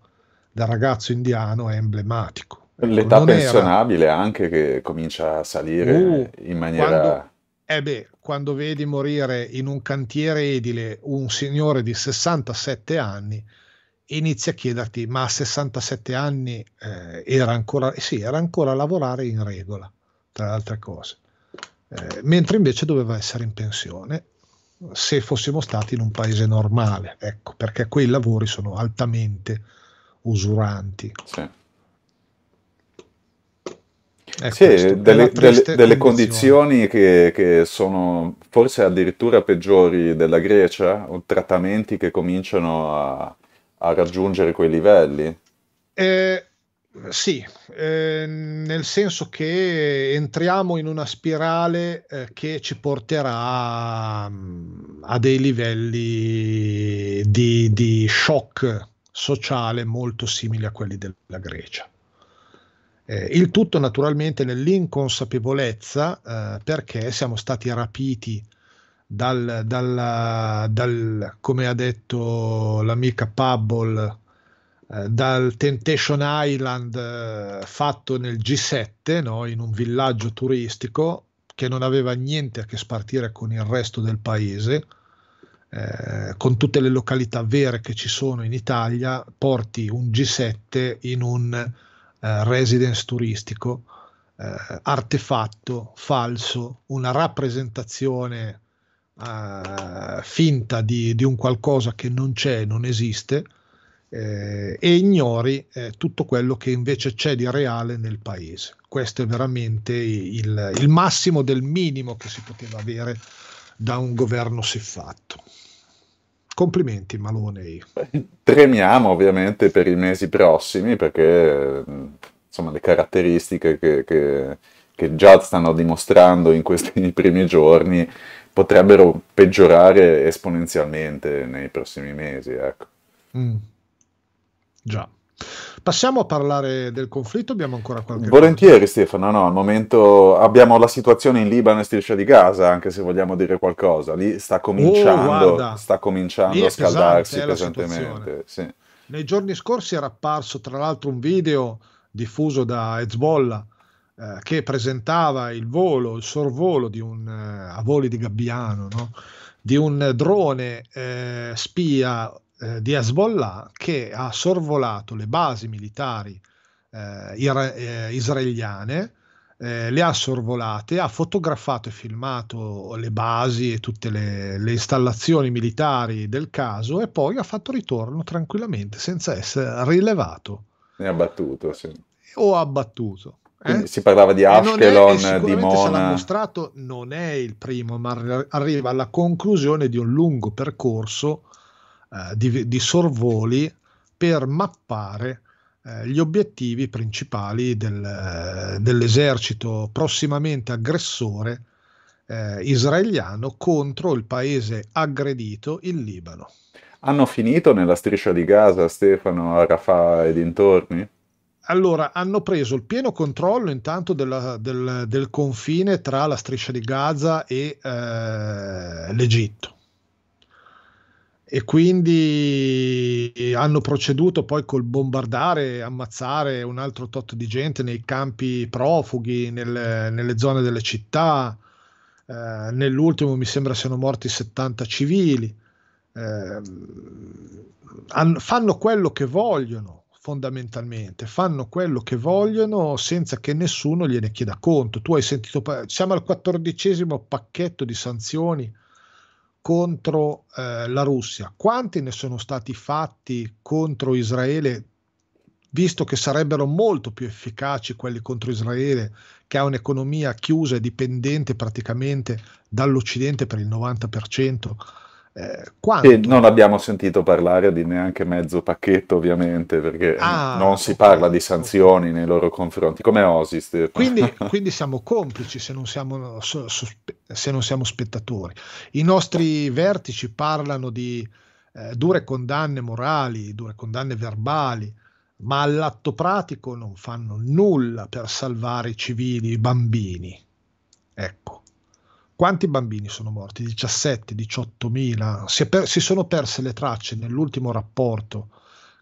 Speaker 2: del ragazzo indiano, è emblematico. L'età non pensionabile
Speaker 1: era... anche che comincia a salire uh, in maniera... Quando...
Speaker 2: Eh beh, quando vedi morire in un cantiere edile un signore di 67 anni, inizi a chiederti, ma a 67 anni eh, era, ancora, eh sì, era ancora a lavorare in regola, tra le altre cose. Eh, mentre invece doveva essere in pensione se fossimo stati in un paese normale, ecco, perché quei lavori sono altamente usuranti. Sì.
Speaker 1: sì, delle, delle, delle, condizioni che, che, sono forse addirittura peggiori della Grecia, o trattamenti che cominciano a, a raggiungere quei livelli.
Speaker 2: Eh, sì, eh, nel senso che entriamo in una spirale eh, che ci porterà mm, a dei livelli di, di, shock sociale molto simili a quelli della Grecia. Eh, il tutto naturalmente nell'inconsapevolezza eh, perché siamo stati rapiti dal, dal, dal come ha detto l'amica Pubble. Eh, dal Temptation Island eh, fatto nel G7, no? in un villaggio turistico che non aveva niente a che spartire con il resto del paese, eh, con tutte le località vere che ci sono in Italia, porti un G7 in un eh, residence turistico, eh, artefatto, falso, una rappresentazione finta di, di, un qualcosa che non c'è, non esiste, eh, e ignori eh, tutto quello che invece c'è di reale nel paese. Questo è veramente il, il massimo del minimo che si poteva avere da un governo siffatto. Complimenti Malone.
Speaker 1: Tremiamo ovviamente per i mesi prossimi perché insomma, le caratteristiche che, che, che già stanno dimostrando in questi primi giorni potrebbero peggiorare esponenzialmente nei prossimi mesi. Ecco. Mm. Già.
Speaker 2: Passiamo a parlare del conflitto, abbiamo ancora qualche... Volentieri
Speaker 1: cosa? Stefano, no, al momento abbiamo la situazione in Libano e striscia di Gaza, anche se vogliamo dire qualcosa, lì sta oh, cominciando, oh, sta cominciando a scaldarsi eh, pesantemente. Sì.
Speaker 2: Nei giorni scorsi era apparso tra l'altro un video diffuso da Hezbollah eh, che presentava il volo, il sorvolo di un, eh, a voli di Gabbiano, no? di un drone eh, spia eh, di Hezbollah che ha sorvolato le basi militari eh, ira- eh, israeliane, eh, le ha sorvolate, ha fotografato e filmato le basi e tutte le, le installazioni militari del caso e poi ha fatto ritorno tranquillamente senza essere rilevato.
Speaker 1: Ne ha battuto, sì.
Speaker 2: O abbattuto.
Speaker 1: Eh? Si parlava di Ashkelon, è, di Mona.
Speaker 2: mostrato, non è il primo, ma arriva alla conclusione di un lungo percorso eh, di, di, sorvoli per mappare eh, gli obiettivi principali del, eh, dell'esercito prossimamente aggressore eh, israeliano contro il paese aggredito, il Libano.
Speaker 1: Hanno finito nella striscia di Gaza, Stefano, a Rafah e dintorni?
Speaker 2: allora hanno preso il pieno controllo intanto della, del, del, confine tra la striscia di Gaza e eh, l'Egitto e quindi hanno proceduto poi col bombardare, ammazzare un altro tot di gente nei campi profughi, nel, nelle zone delle città. Eh, nell'ultimo mi sembra siano morti 70 civili. Eh, hanno, fanno quello che vogliono fondamentalmente, fanno quello che vogliono senza che nessuno gliene chieda conto. Tu hai sentito, siamo al quattordicesimo pacchetto di sanzioni contro eh, la Russia, quanti ne sono stati fatti contro Israele, visto che sarebbero molto più efficaci quelli contro Israele, che ha un'economia chiusa e dipendente praticamente dall'Occidente per il 90%? Eh, quanto... E
Speaker 1: non abbiamo sentito parlare di neanche mezzo pacchetto, ovviamente, perché ah, non si parla di sanzioni nei loro confronti, come Osist. Quindi,
Speaker 2: quindi siamo complici se non siamo, se non siamo, spettatori. I nostri vertici parlano di eh, dure condanne morali, dure condanne verbali, ma all'atto pratico non fanno nulla per salvare i civili, i bambini. Ecco. Quanti bambini sono morti? 17, 18 mila? Si, per- si sono perse le tracce nell'ultimo rapporto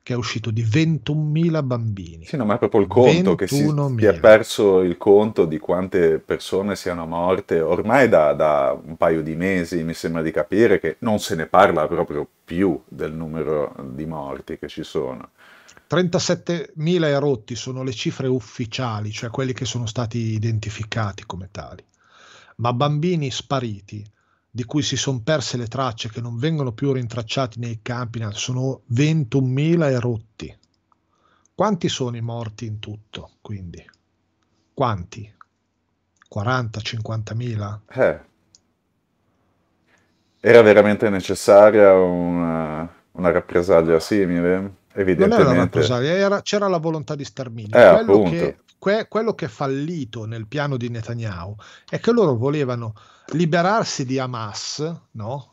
Speaker 2: che è uscito di 21.000 bambini. Sì, no,
Speaker 1: ma è proprio il conto che si, si, è perso il conto di quante persone siano morte. Ormai da, da, un paio di mesi mi sembra di capire che non se ne parla proprio più del numero di morti che ci sono.
Speaker 2: 37.000 erotti sono le cifre ufficiali, cioè quelli che sono stati identificati come tali ma bambini spariti, di cui si sono perse le tracce, che non vengono più rintracciati nei campi, sono 21.000 e rotti. Quanti sono i morti in tutto, quindi? Quanti? 40, 50.000?
Speaker 1: Eh. Era veramente necessaria una, una rappresaglia simile? Evidentemente. Non era una rappresaglia,
Speaker 2: era, c'era la volontà di sterminio. Eh, Quello appunto. che que- quello che è fallito nel piano di Netanyahu è che loro volevano liberarsi di Hamas, no?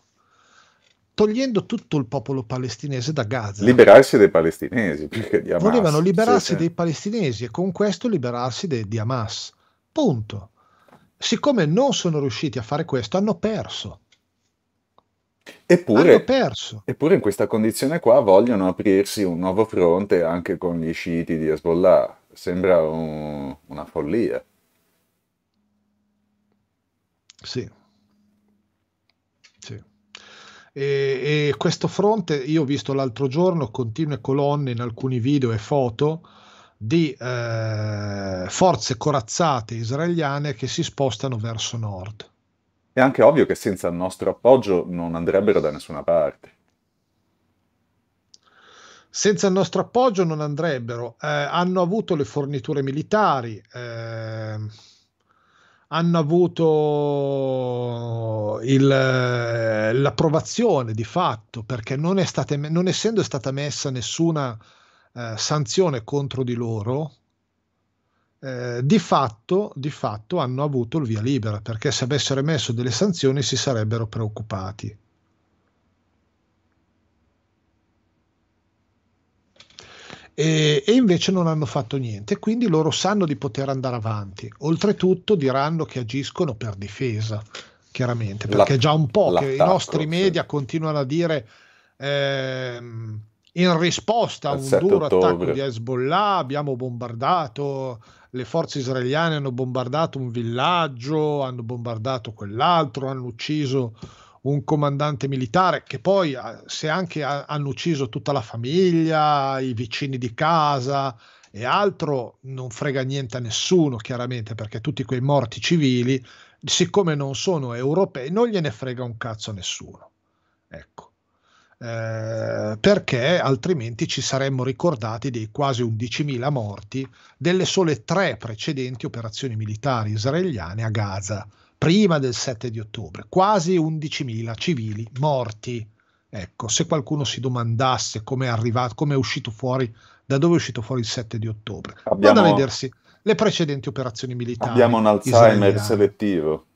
Speaker 2: togliendo tutto il popolo palestinese da Gaza.
Speaker 1: Liberarsi dei palestinesi più che di Hamas. Volevano liberarsi sì, sì. dei
Speaker 2: palestinesi e con questo liberarsi de- di Hamas. Punto. Siccome non sono riusciti a fare questo, hanno perso.
Speaker 1: Eppure, hanno perso. eppure in questa condizione qua vogliono aprirsi un nuovo fronte anche con gli sciiti di Hezbollah sembra un, una follia.
Speaker 2: Sì. sì. E, e, questo fronte, io ho visto l'altro giorno continue colonne in alcuni video e foto di eh, forze corazzate israeliane che si spostano verso nord.
Speaker 1: È anche ovvio che senza il nostro appoggio non andrebbero da nessuna parte
Speaker 2: senza il nostro appoggio non andrebbero. Eh, hanno avuto le forniture militari, eh, hanno avuto il, eh, l'approvazione di fatto perché non, è state, non essendo stata messa nessuna eh, sanzione contro di loro. Eh, di fatto, di, fatto, hanno avuto il via libera perché se avessero messo delle sanzioni si sarebbero preoccupati e, e, invece non hanno fatto niente, quindi loro sanno di poter andare avanti. Oltretutto diranno che agiscono per difesa, chiaramente, perché La, già un po' che i nostri media sì. continuano a dire eh, in risposta a un duro ottobre. attacco di Hezbollah abbiamo bombardato, le forze israeliane hanno bombardato un villaggio, hanno bombardato quell'altro, hanno ucciso un comandante militare che poi eh, se anche hanno ucciso tutta la famiglia, i vicini di casa e altro, non frega niente a nessuno chiaramente perché tutti quei morti civili, siccome non sono europei, non gliene frega un cazzo a nessuno. Ecco. Eh, perché altrimenti ci saremmo ricordati dei quasi 11.000 morti delle sole tre precedenti operazioni militari israeliane a Gaza prima del 7 di ottobre, quasi 11.000 civili morti. Ecco, se qualcuno si domandasse come è arrivato, come è uscito fuori, da dove è uscito fuori il 7 di ottobre, abbiamo, vada a vedersi le precedenti operazioni militari. Abbiamo un Alzheimer israeliane.
Speaker 1: selettivo.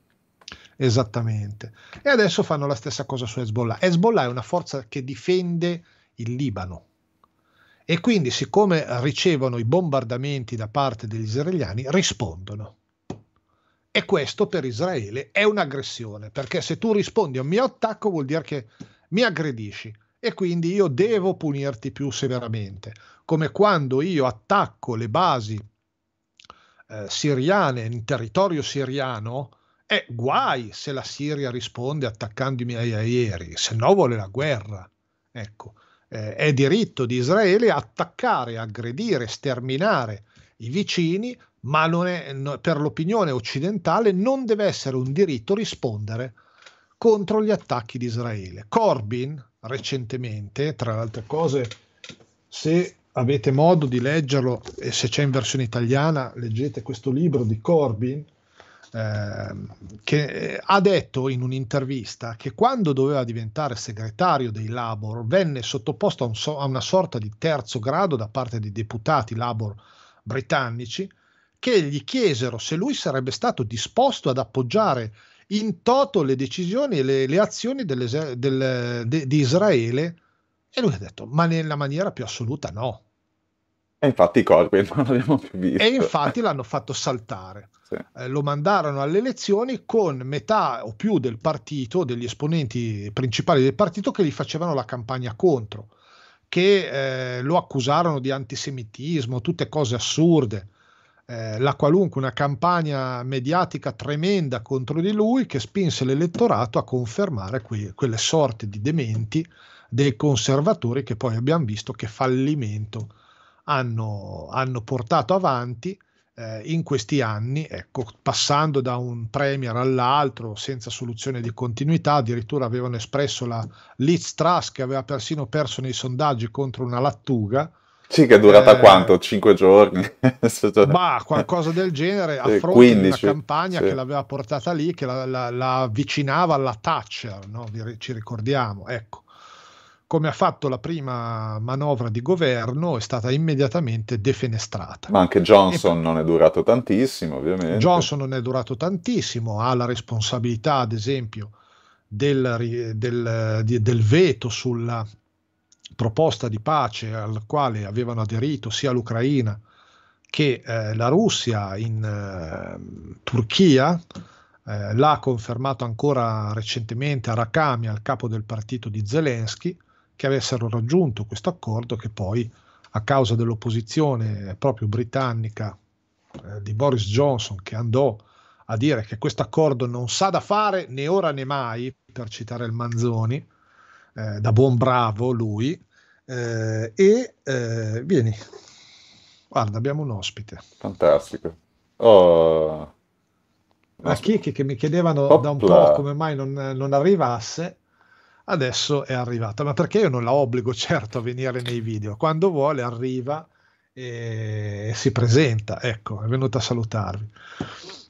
Speaker 2: Esattamente. E adesso fanno la stessa cosa su Hezbollah. Hezbollah è una forza che difende il Libano. E quindi, siccome ricevono i bombardamenti da parte degli israeliani, rispondono. E questo per Israele è un'aggressione, perché se tu rispondi a un mio attacco vuol dire che mi aggredisci e quindi io devo punirti più severamente, come quando io attacco le basi eh, siriane in territorio siriano, è guai se la Siria risponde attaccando i miei aerei, se no vuole la guerra. Ecco, eh, è diritto di Israele attaccare, aggredire, sterminare i vicini ma è, per l'opinione occidentale non deve essere un diritto rispondere contro gli attacchi di Israele. Corbyn recentemente, tra le altre cose, se avete modo di leggerlo e se c'è in versione italiana, leggete questo libro di Corbyn, ehm, che eh, ha detto in un'intervista che quando doveva diventare segretario dei Labor venne sottoposto a, un so- a una sorta di terzo grado da parte dei deputati Labor britannici che gli chiesero se lui sarebbe stato disposto ad appoggiare in toto le decisioni e le, le azioni del, de, di Israele e lui ha detto ma nella maniera più assoluta no.
Speaker 1: E infatti i corpi non l'abbiamo più visto. E
Speaker 2: infatti l'hanno fatto saltare. Sì. Eh, lo mandarono alle elezioni con metà o più del partito, degli esponenti principali del partito che gli facevano la campagna contro, che eh, lo accusarono di antisemitismo, tutte cose assurde eh, la qualunque, una campagna mediatica tremenda contro di lui che spinse l'elettorato a confermare que- quelle sorte di dementi dei conservatori che poi abbiamo visto che fallimento hanno, hanno portato avanti eh, in questi anni, ecco, passando da un premier all'altro senza soluzione di continuità, addirittura avevano espresso la Liz Truss che aveva persino perso nei sondaggi contro una Lattuga,
Speaker 1: sì, che è durata eh, quanto? 5 giorni? ma
Speaker 2: qualcosa del genere, eh, a fronte 15, di una campagna sì. che l'aveva portata lì, che la, la, la avvicinava alla Thatcher, no? ci ricordiamo, ecco. Come ha fatto la prima manovra di governo, è stata immediatamente defenestrata.
Speaker 1: Ma anche Johnson e, non è durato tantissimo, ovviamente.
Speaker 2: Johnson non è durato tantissimo, ha la responsabilità, ad esempio, del, del, del veto sulla proposta di pace al quale avevano aderito sia l'Ucraina che eh, la Russia in eh, Turchia, eh, l'ha confermato ancora recentemente Arakami al capo del partito di Zelensky, che avessero raggiunto questo accordo che poi a causa dell'opposizione proprio britannica eh, di Boris Johnson che andò a dire che questo accordo non sa da fare né ora né mai, per citare il Manzoni, eh, da buon bravo lui, eh, e eh, vieni, guarda, abbiamo un ospite. Fantastico. Oh. Ma Kiki che mi chiedevano Opla. da un po' come mai non, non, arrivasse, adesso è arrivata. Ma perché io non la obbligo certo a venire nei video? Quando vuole arriva e si presenta, ecco, è venuta a salutarvi.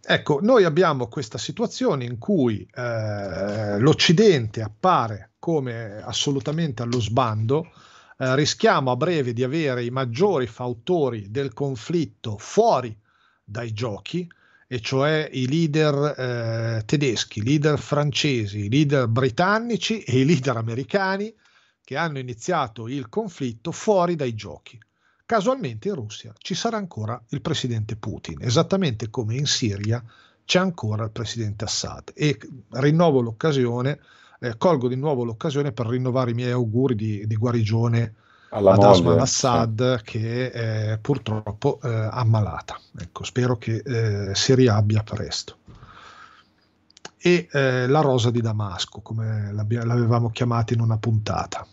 Speaker 2: Ecco, noi abbiamo questa situazione in cui eh, l'Occidente appare come assolutamente allo sbando eh, rischiamo a breve di avere i maggiori fautori del conflitto fuori dai giochi, e cioè i leader eh, tedeschi, i leader francesi, i leader britannici e i leader americani che hanno iniziato il conflitto fuori dai giochi. Casualmente in Russia ci sarà ancora il presidente Putin, esattamente come in Siria c'è ancora il presidente Assad. E rinnovo l'occasione eh, colgo di nuovo l'occasione per rinnovare i miei auguri di, di guarigione alla ad Asman eh, Assad sì. Certo. che è purtroppo eh, ammalata. Ecco, spero che eh, si riabbia presto. E eh, la rosa di Damasco, come l'avevamo chiamata in una puntata.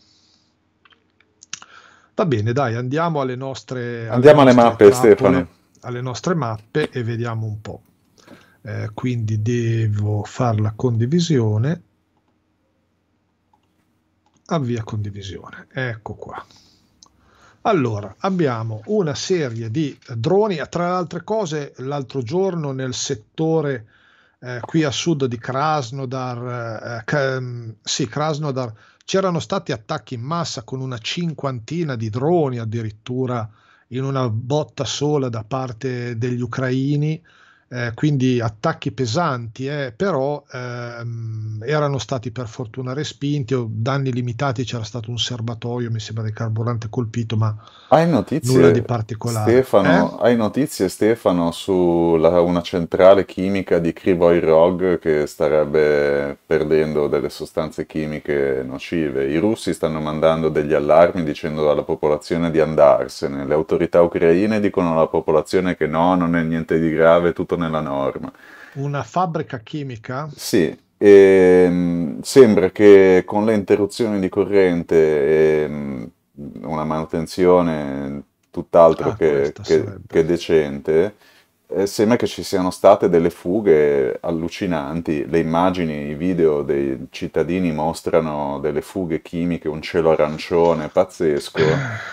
Speaker 2: Va bene, dai, andiamo alle nostre... Andiamo alle, alle mappe, trappole, Stefano. Alle nostre mappe e vediamo un po'. Eh, quindi devo fare la condivisione avvia condivisione. Ecco qua. Allora, abbiamo una serie di droni, ah, tra le altre cose, l'altro giorno nel settore eh, qui a sud di Krasnodar, eh, eh mm, sì, Krasnodar, c'erano stati attacchi in massa con una cinquantina di droni addirittura in una botta sola da parte degli ucraini eh, quindi attacchi pesanti, eh, però ehm, erano stati per fortuna respinti o danni limitati, c'era stato un serbatoio, mi sembra, del carburante colpito, ma hai notizie, nulla di particolare. Stefano,
Speaker 1: eh? Hai notizie, Stefano, su la, una centrale chimica di Krivoy Rog che starebbe perdendo delle sostanze chimiche nocive? I russi stanno mandando degli allarmi dicendo alla popolazione di andarsene, le autorità ucraine dicono alla popolazione che no, non è niente di grave, tutto nel nella norma.
Speaker 2: Una fabbrica chimica?
Speaker 1: Sì, e, ehm, sembra che con le interruzioni di corrente e ehm, una manutenzione tutt'altro ah, che, che, che decente, eh, sembra che ci siano state delle fughe allucinanti, le immagini, i video dei cittadini mostrano delle fughe chimiche, un cielo arancione pazzesco.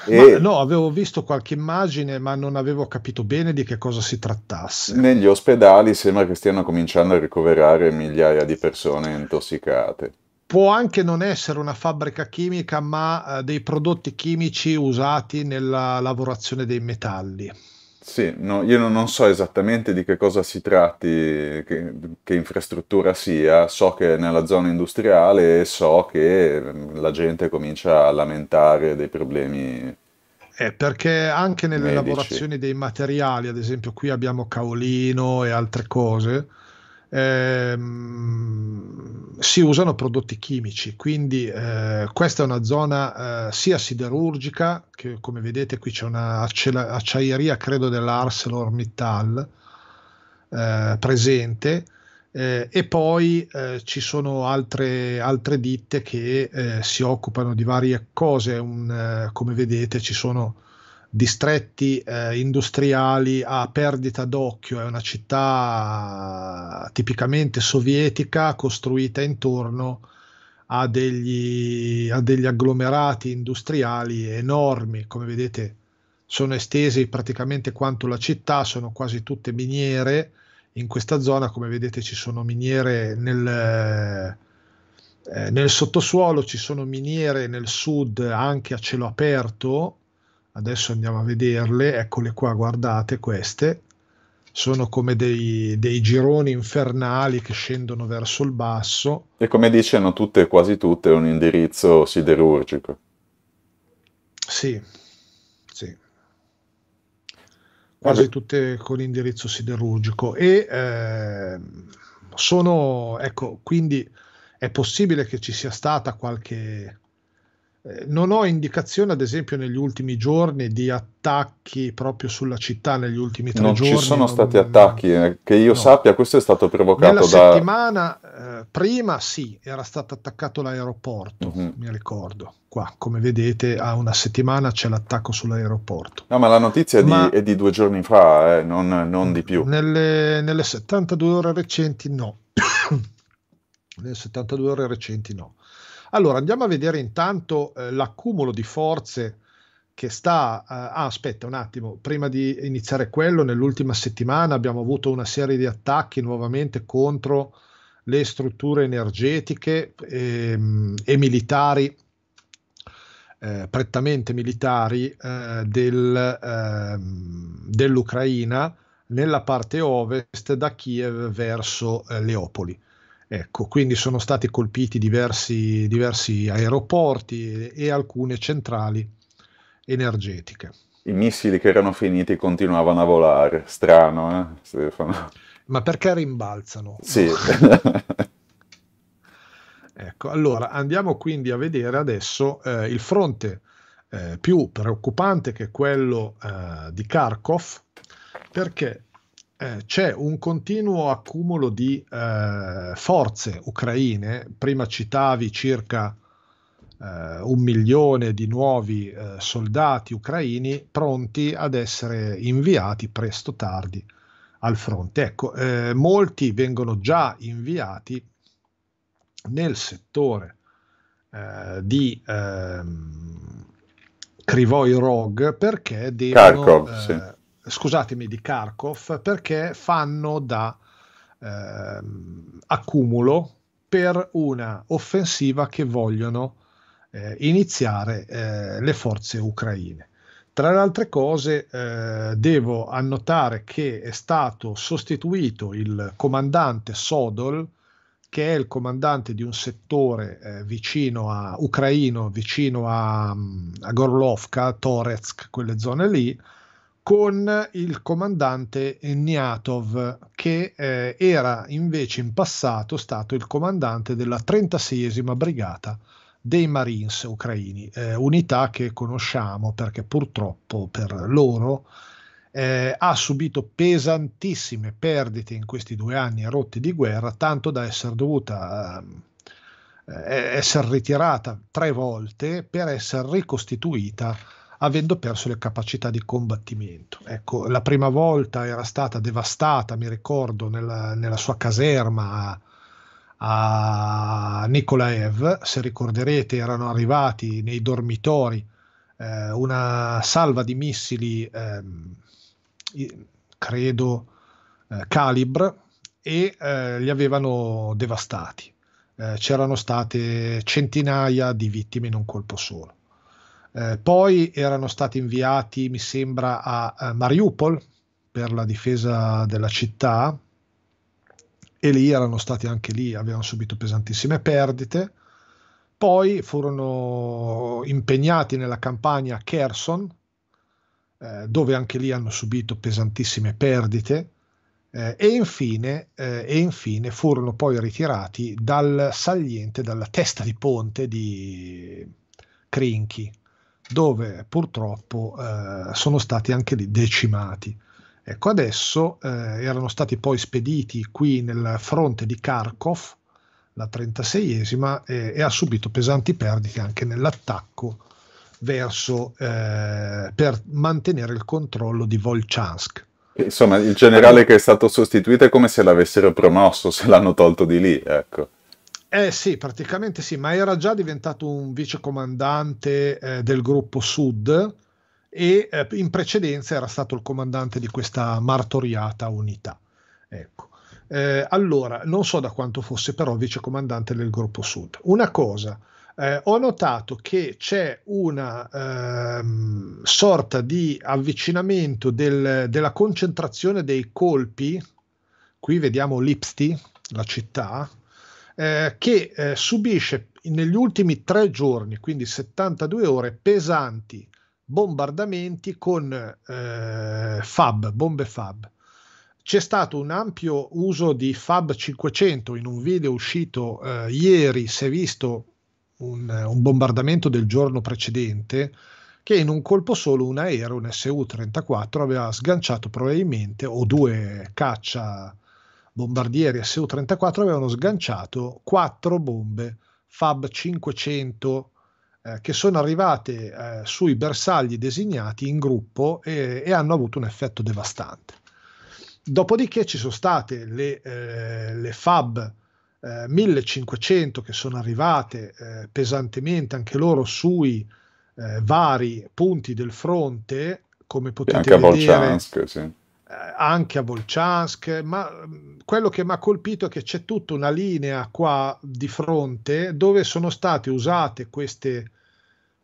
Speaker 1: E...
Speaker 2: no, avevo visto qualche immagine ma non avevo capito bene di che cosa si trattasse.
Speaker 1: Negli ospedali sembra che stiano cominciando a ricoverare migliaia di persone intossicate
Speaker 2: può anche non essere una fabbrica chimica, ma eh, dei prodotti chimici usati nella lavorazione dei metalli.
Speaker 1: Sì, no, io non so esattamente di che cosa si tratti, che, che, infrastruttura sia, so che è nella zona industriale e so che ehm, la gente comincia a lamentare dei problemi.
Speaker 2: Eh, perché anche nelle medici. lavorazioni dei materiali, ad esempio qui abbiamo caolino e altre cose, ehm, si usano prodotti chimici, quindi eh, questa è una zona eh, sia siderurgica, che come vedete qui c'è un'acciaieria, credo dell'ArcelorMittal, eh, presente, eh, e poi eh, ci sono altre, altre ditte che eh, si occupano di varie cose, un, eh, come vedete ci sono distretti eh, industriali a perdita d'occhio, è una città tipicamente sovietica costruita intorno a degli, a degli agglomerati industriali enormi, come vedete sono estesi praticamente quanto la città, sono quasi tutte miniere, in questa zona come vedete ci sono miniere nel... Eh, nel sottosuolo ci sono miniere nel sud anche a cielo aperto, adesso andiamo a vederle, eccole qua, guardate queste, sono come dei, dei, gironi infernali che scendono verso il basso.
Speaker 1: E come dice, hanno tutte, quasi tutte, un indirizzo siderurgico.
Speaker 2: Sì, sì. Eh quasi Vabbè. tutte con indirizzo siderurgico. E eh, sono, ecco, quindi è possibile che ci sia stata qualche eh, non ho indicazione, ad esempio, negli ultimi giorni di attacchi proprio sulla città negli ultimi tre non giorni. Non ci sono non... stati
Speaker 1: attacchi, eh, che io no. sappia,
Speaker 2: questo è stato provocato Nella da... La settimana eh, prima sì, era stato attaccato l'aeroporto, uh-huh. mi ricordo. Qua, come vedete, a una settimana c'è l'attacco sull'aeroporto.
Speaker 1: No, ma la notizia ma... Di, è di due giorni fa, eh, non, non, di più.
Speaker 2: Nelle, nelle 72 ore recenti no. nelle 72 ore recenti no. Allora andiamo a vedere intanto eh, l'accumulo di forze che sta... Eh, ah, aspetta un attimo, prima di iniziare quello, nell'ultima settimana abbiamo avuto una serie di attacchi nuovamente contro le strutture energetiche e, ehm, e militari. Eh, prettamente militari eh, del, ehm, dell'Ucraina nella parte ovest da Kiev verso eh, Leopoli Ecco, quindi sono stati colpiti diversi, diversi aeroporti e, e alcune centrali energetiche. I
Speaker 1: missili che erano finiti continuavano a volare, strano, eh, Stefano?
Speaker 2: Ma perché rimbalzano? Sì. ecco, allora andiamo quindi a vedere adesso eh, il fronte eh, più preoccupante che è quello eh, di Kharkov, perché eh, c'è un continuo accumulo di eh, forze ucraine, prima citavi circa eh, un milione di nuovi eh, soldati ucraini pronti ad essere inviati presto o tardi al fronte. Ecco, eh, molti vengono già inviati nel settore di ehm, Krivoi Rog perché devono Carcov, sì scusatemi, di Kharkov perché fanno da eh, accumulo per una offensiva che vogliono eh, iniziare eh, le forze ucraine. Tra le altre cose eh, devo annotare che è stato sostituito il comandante Sodol, che è il comandante di un settore eh, vicino a ucraino, vicino a, a Gorlovka, Torezk, quelle zone lì, con il comandante Niatov, che eh, era invece in passato stato il comandante della 36esima brigata dei Marines ucraini, eh, unità che conosciamo perché purtroppo per loro eh, ha subito pesantissime perdite in questi due anni rotti di guerra, tanto da essere dovuta eh, essere ritirata tre volte per essere ricostituita avendo perso le capacità di combattimento. Ecco, la prima volta era stata devastata, mi ricordo, nella, nella sua caserma a Nikolaev, se ricorderete erano arrivati nei dormitori eh, una salva di missili, ehm, credo, eh, calibre, e eh, li avevano devastati. Eh, c'erano state centinaia di vittime in un colpo solo. Eh, poi erano stati inviati, mi sembra, a, a eh, Mariupol per la difesa della città e lì erano stati anche lì, avevano subito pesantissime perdite. Poi furono impegnati nella campagna a Kherson, eh, dove anche lì hanno subito pesantissime perdite. Eh, e, infine, eh, e, infine, furono poi ritirati dal saliente, dalla testa di ponte di Krinky, dove purtroppo eh, sono stati anche lì decimati. Ecco, adesso eh, erano stati poi spediti qui nel fronte di Kharkov, la 36esima, e, e ha subito pesanti perdite anche nell'attacco verso, eh, per mantenere il controllo di Volchansk.
Speaker 1: Insomma, il generale che è stato sostituito è come se l'avessero promosso, se l'hanno tolto di lì, ecco.
Speaker 2: Eh sì, praticamente sì, ma era già diventato un vicecomandante eh, del gruppo Sud e eh, in precedenza era stato il comandante di questa martoriata unità. Ecco. Eh, allora, non so da quanto fosse però vicecomandante del gruppo Sud. Una cosa, eh, ho notato che c'è una ehm, sorta di avvicinamento del, della concentrazione dei colpi, qui vediamo Lipsti, la città, eh, che eh, subisce negli ultimi tre giorni, quindi 72 ore, pesanti bombardamenti con eh, FAB, bombe FAB. C'è stato un ampio uso di FAB 500 in un video uscito eh, ieri, si è visto un, un, bombardamento del giorno precedente che in un colpo solo un aereo, un SU-34, aveva sganciato probabilmente o due caccia bombardieri Su-34 avevano sganciato quattro bombe Fab 500 eh, che sono arrivate eh, sui bersagli designati in gruppo e, e, hanno avuto un effetto devastante. Dopodiché ci sono state le, eh, le Fab 1500 eh, che sono arrivate eh, pesantemente anche loro sui eh, vari punti del fronte, come potete anche vedere. Anche a eh, anche a Volchansk, ma mm, quello che mi ha colpito è che c'è tutta una linea qua di fronte dove sono state usate queste,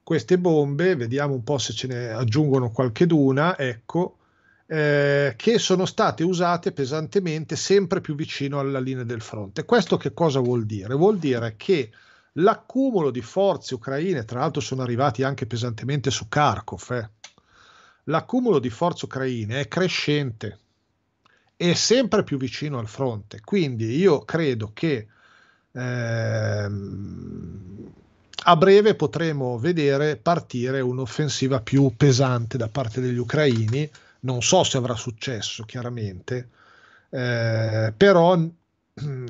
Speaker 2: queste bombe, vediamo un po' se ce ne aggiungono qualcheduna, ecco, eh, che sono state usate pesantemente sempre più vicino alla linea del fronte. Questo che cosa vuol dire? Vuol dire che l'accumulo di forze ucraine, tra l'altro sono arrivati anche pesantemente su Kharkov, eh, l'accumulo di forze ucraine è crescente e sempre più vicino al fronte. Quindi io credo che ehm, a breve potremo vedere partire un'offensiva più pesante da parte degli ucraini. Non so se avrà successo, chiaramente, eh, però mm,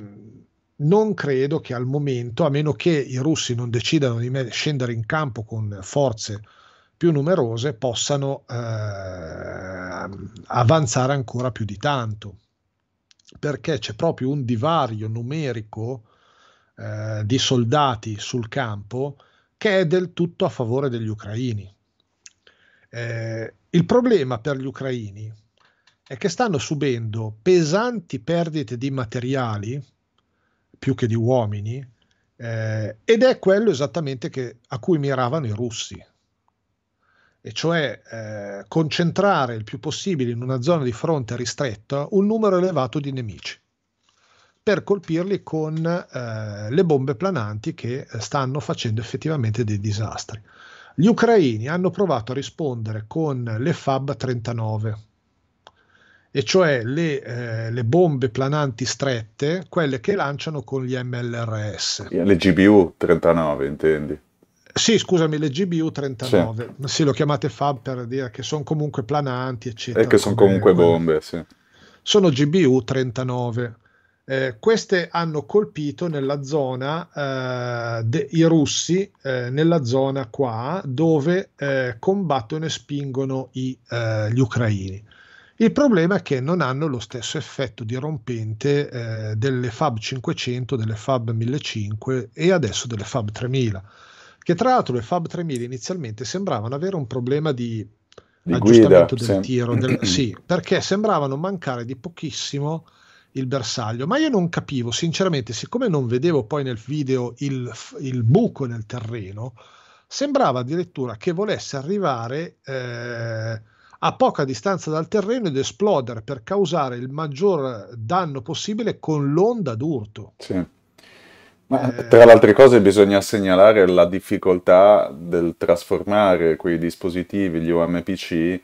Speaker 2: non credo che al momento, a meno che i russi non decidano di scendere in campo con forze più numerose possano eh, avanzare ancora più di tanto, perché c'è proprio un divario numerico eh, di soldati sul campo che è del tutto a favore degli ucraini. Eh, il problema per gli ucraini è che stanno subendo pesanti perdite di materiali, più che di uomini, eh, ed è quello esattamente che, a cui miravano i russi e cioè eh, concentrare il più possibile in una zona di fronte ristretta un numero elevato di nemici per colpirli con eh, le bombe plananti che eh, stanno facendo effettivamente dei disastri. Gli ucraini hanno provato a rispondere con le FAB 39, e cioè le, eh, le bombe plananti strette, quelle che lanciano con gli MLRS.
Speaker 1: Le GBU 39, intendi?
Speaker 2: Sì, scusami, le GBU 39, sì, sì lo chiamate FAB per dire che sono comunque plananti, eccetera. E che sono comunque bombe, sì. Sono GBU 39. Eh, queste hanno colpito nella zona eh, de, i russi, eh, nella zona qua dove eh, combattono e spingono i, eh, gli ucraini. Il problema è che non hanno lo stesso effetto dirompente eh, delle FAB 500, delle FAB 1500 e adesso delle FAB 3000 che tra l'altro le Fab 3000 inizialmente sembravano avere un problema di, di aggiustamento guida, del sì. tiro, del, sì, perché sembravano mancare di pochissimo il bersaglio, ma io non capivo, sinceramente, siccome non vedevo poi nel video il, il buco nel terreno, sembrava addirittura che volesse arrivare eh, a poca distanza dal terreno ed esplodere per causare il maggior danno possibile con l'onda d'urto. Sì. Ma, eh,
Speaker 1: tra le altre cose bisogna segnalare la difficoltà del trasformare quei dispositivi, gli UMPC,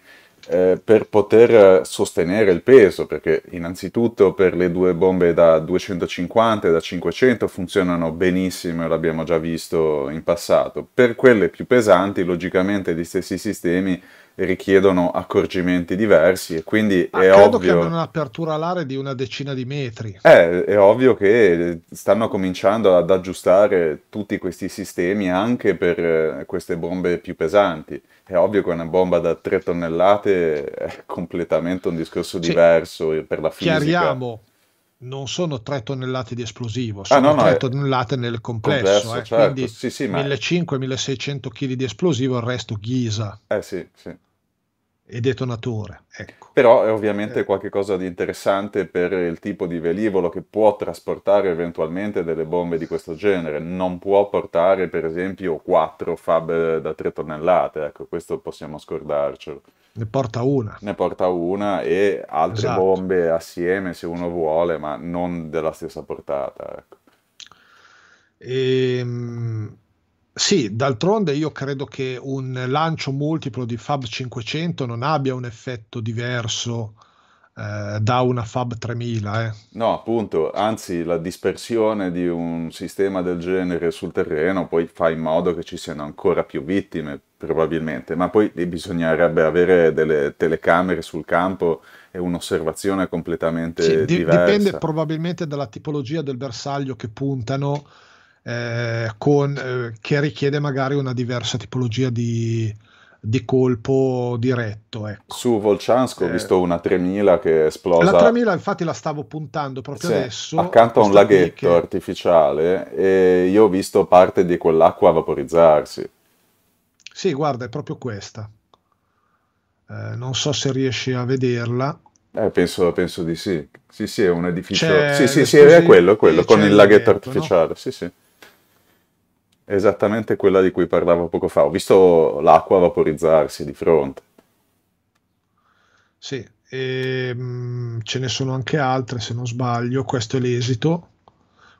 Speaker 1: eh, per poter sostenere il peso, perché innanzitutto per le due bombe da 250 e da 500 funzionano benissimo, l'abbiamo già visto in passato. Per quelle più pesanti, logicamente gli stessi sistemi richiedono accorgimenti diversi e quindi Ma è credo ovvio... che abbiano
Speaker 2: un'apertura alare di una decina di metri.
Speaker 1: È, eh, è ovvio che stanno cominciando ad aggiustare tutti questi sistemi anche per eh, queste bombe più pesanti. È ovvio che una bomba da 3 tonnellate è completamente un discorso diverso cioè, per la fisica. Chiariamo,
Speaker 2: non sono 3 tonnellate di esplosivo, ah, sono ah, no, 3 no, tonnellate nel complesso, complesso eh, certo. quindi sì, sì, ma... 1500-1600 kg di esplosivo, il resto ghisa eh, sì, e detonatore.
Speaker 1: Ecco. Però è ovviamente eh. qualcosa di interessante per il tipo di velivolo che può trasportare eventualmente delle bombe di questo genere, non può portare per esempio 4 fab eh, da 3 tonnellate, ecco questo possiamo scordarcelo.
Speaker 2: Ne porta una.
Speaker 1: Ne porta una e altre esatto. bombe assieme se uno vuole, ma non della stessa portata. Ecco.
Speaker 2: Ehm, sì, d'altronde io credo che un lancio multiplo di Fab 500 non abbia un effetto diverso eh, da una Fab 3000. Eh.
Speaker 1: No, appunto, anzi la dispersione di un sistema del genere sul terreno poi fa in modo che ci siano ancora più vittime probabilmente, ma poi bisognerebbe avere delle telecamere sul campo e un'osservazione completamente sì, di- diversa. Dipende
Speaker 2: probabilmente dalla tipologia del bersaglio che puntano, eh, con, eh, che richiede magari una diversa tipologia di, di colpo diretto. Ecco.
Speaker 1: Su Volchansk ho eh, visto una 3000 che è esplosa. La 3000
Speaker 2: infatti la stavo puntando proprio sì, adesso.
Speaker 1: Accanto a un laghetto che... artificiale e io ho visto parte di quell'acqua vaporizzarsi.
Speaker 2: Sì, guarda, è proprio questa. Eh, non so se riesci a vederla.
Speaker 1: Eh, penso, penso, di sì. Sì, sì, è un edificio. C'è sì, sì, sì, è quello, quello con il laghetto detto, artificiale. No? Sì, sì. Esattamente quella di cui parlavo poco fa. Ho visto l'acqua vaporizzarsi di fronte.
Speaker 2: Sì, e, ehm, mh, ce ne sono anche altre, se non sbaglio. Questo è l'esito.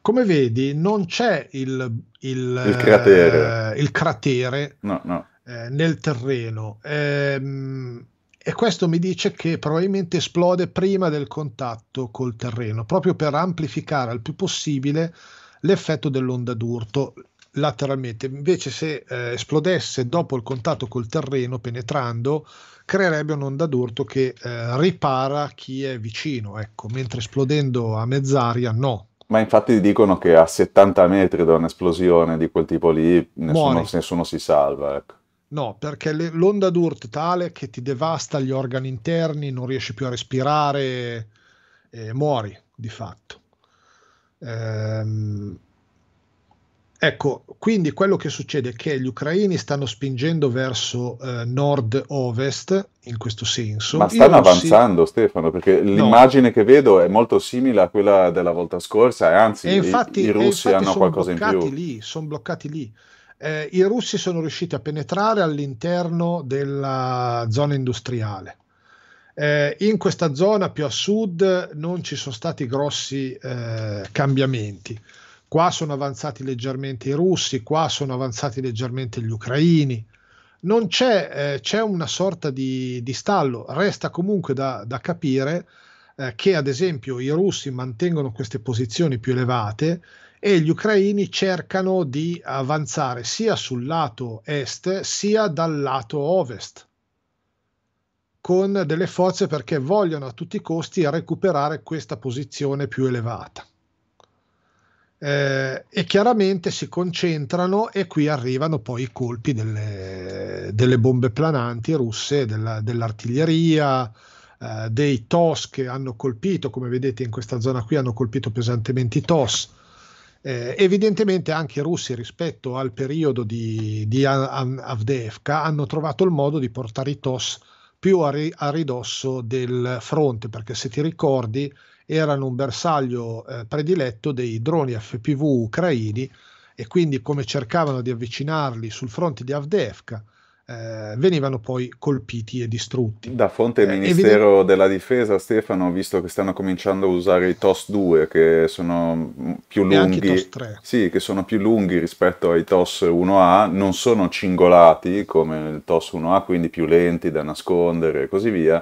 Speaker 2: Come vedi, non c'è il, il, il cratere, eh, il cratere no, no. Eh, nel terreno. Ehm, e questo mi dice che probabilmente esplode prima del contatto col terreno, proprio per amplificare al più possibile l'effetto dell'onda d'urto lateralmente. Invece, se eh, esplodesse dopo il contatto col terreno penetrando, creerebbe un'onda d'urto che eh, ripara chi è vicino, ecco, mentre esplodendo a mezz'aria no
Speaker 1: ma infatti dicono che a 70 metri da un'esplosione di quel tipo lì nessuno, nessuno si salva. Ecco.
Speaker 2: No, perché le, l'onda d'Urt tale che ti devasta gli organi interni, non riesci più a respirare, e muori di fatto. Ehm, Ecco, quindi quello che succede è che gli ucraini stanno spingendo verso eh, nord-ovest, in questo senso. Ma stanno avanzando,
Speaker 1: Stefano, perché l'immagine no. che vedo è molto simile a quella della volta scorsa, e anzi e infatti, i, i, russi hanno qualcosa in più.
Speaker 2: Lì, sono bloccati lì. Eh, I russi sono riusciti a penetrare all'interno della zona industriale. Eh, in questa zona più a sud non ci sono stati grossi eh, cambiamenti qua sono avanzati leggermente i russi, qua sono avanzati leggermente gli ucraini. Non c'è, eh, c'è una sorta di, di, stallo, resta comunque da, da capire eh, che ad esempio i russi mantengono queste posizioni più elevate e gli ucraini cercano di avanzare sia sul lato est sia dal lato ovest con delle forze perché vogliono a tutti i costi recuperare questa posizione più elevata eh, e chiaramente si concentrano e qui arrivano poi i colpi delle, delle bombe plananti russe, della, dell'artiglieria, eh, dei TOS che hanno colpito, come vedete in questa zona qui hanno colpito pesantemente i TOS. Eh, evidentemente anche i russi rispetto al periodo di, di Avdevka hanno trovato il modo di portare i TOS più a, ri, a ridosso del fronte, perché se ti ricordi erano un bersaglio eh, prediletto dei droni FPV ucraini e quindi come cercavano di avvicinarli sul fronte di Avdevka eh, venivano poi colpiti e distrutti. Da
Speaker 1: fonte del eh, Ministero eh, evident- della Difesa, Stefano, ho visto che stanno cominciando a usare i TOS 2 che sono più lunghi. Sì, che sono più lunghi rispetto ai TOS 1A, non sono cingolati come il TOS 1A, quindi più lenti da nascondere e così via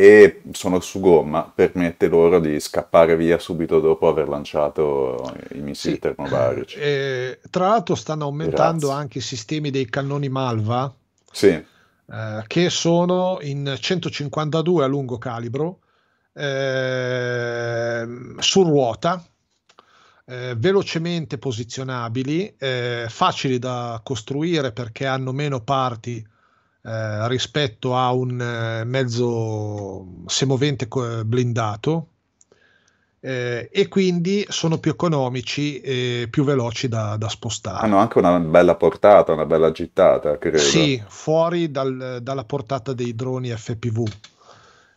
Speaker 1: e sono su gomma, permette loro di scappare via subito dopo aver lanciato i missili sì. termobarici.
Speaker 2: Eh, tra l'altro stanno aumentando Grazie. anche i sistemi dei cannoni Malva, sì. eh, che sono in 152 a lungo calibro, eh, su ruota, eh, velocemente posizionabili, eh, facili da costruire perché hanno meno parti eh, rispetto a un eh, mezzo semovente blindato eh, e quindi sono più economici e più veloci da, da, spostare.
Speaker 1: Hanno anche una bella portata, una bella gittata, credo. Sì,
Speaker 2: fuori dal, dalla portata dei droni FPV.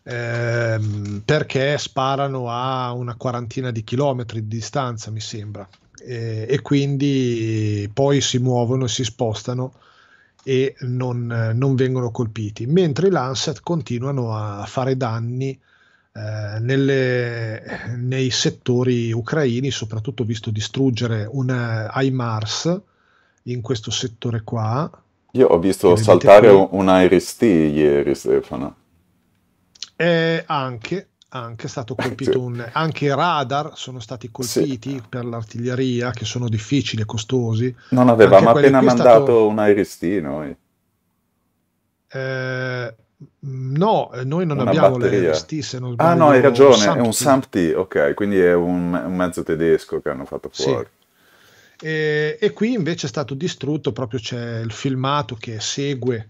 Speaker 2: Ehm, perché sparano a una quarantina di chilometri di distanza, mi sembra, e, e quindi poi si muovono e si spostano e non, eh, non vengono colpiti, mentre i Lancet continuano a fare danni eh, nelle, nei settori ucraini, soprattutto visto distruggere un eh, iMars in questo settore qua. Io ho visto saltare qui.
Speaker 1: un IRST ieri, Stefano.
Speaker 2: Eh, anche, anche stato eh, colpito un, anche i radar sono stati colpiti sì. per l'artiglieria che sono difficili e costosi non avevamo appena mandato
Speaker 1: stato... un IRST noi
Speaker 2: eh. eh, no eh, noi non Una abbiamo l'IRST se non ah, sbaglio ah no hai ragione SAMT. è un
Speaker 1: SAMT ok quindi è un, un, mezzo tedesco che hanno fatto fuori sì.
Speaker 2: E, e, qui invece è stato distrutto, proprio c'è il filmato che segue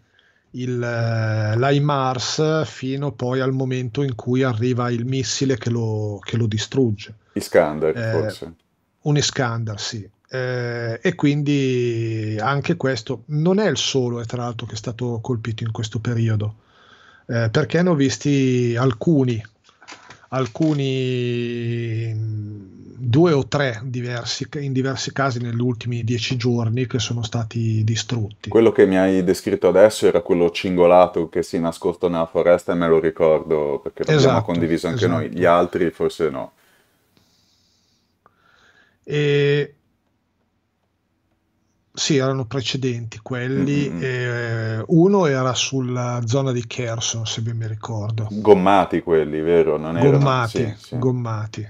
Speaker 2: il, eh, l'IMARS fino poi al momento in cui arriva il missile che lo, che lo distrugge.
Speaker 1: Iskander, eh, forse.
Speaker 2: Un Iskander, sì. Eh, e quindi anche questo non è il solo, eh, tra l'altro, che è stato colpito in questo periodo, eh, perché ne ho visti alcuni alcuni mm, due o tre diversi, in diversi casi negli ultimi dieci giorni che sono stati distrutti.
Speaker 1: Quello che mi hai descritto adesso era quello cingolato che si è nascosto nella foresta e me lo ricordo perché l'abbiamo esatto, condiviso anche esatto. noi, gli esatto. altri forse no.
Speaker 2: E sì, erano precedenti quelli. Mm-hmm. Eh, uno era sulla zona di Kherson, se ben mi ricordo.
Speaker 1: Gommati quelli, vero? Non gommati, erano... sì, sì.
Speaker 2: gommati.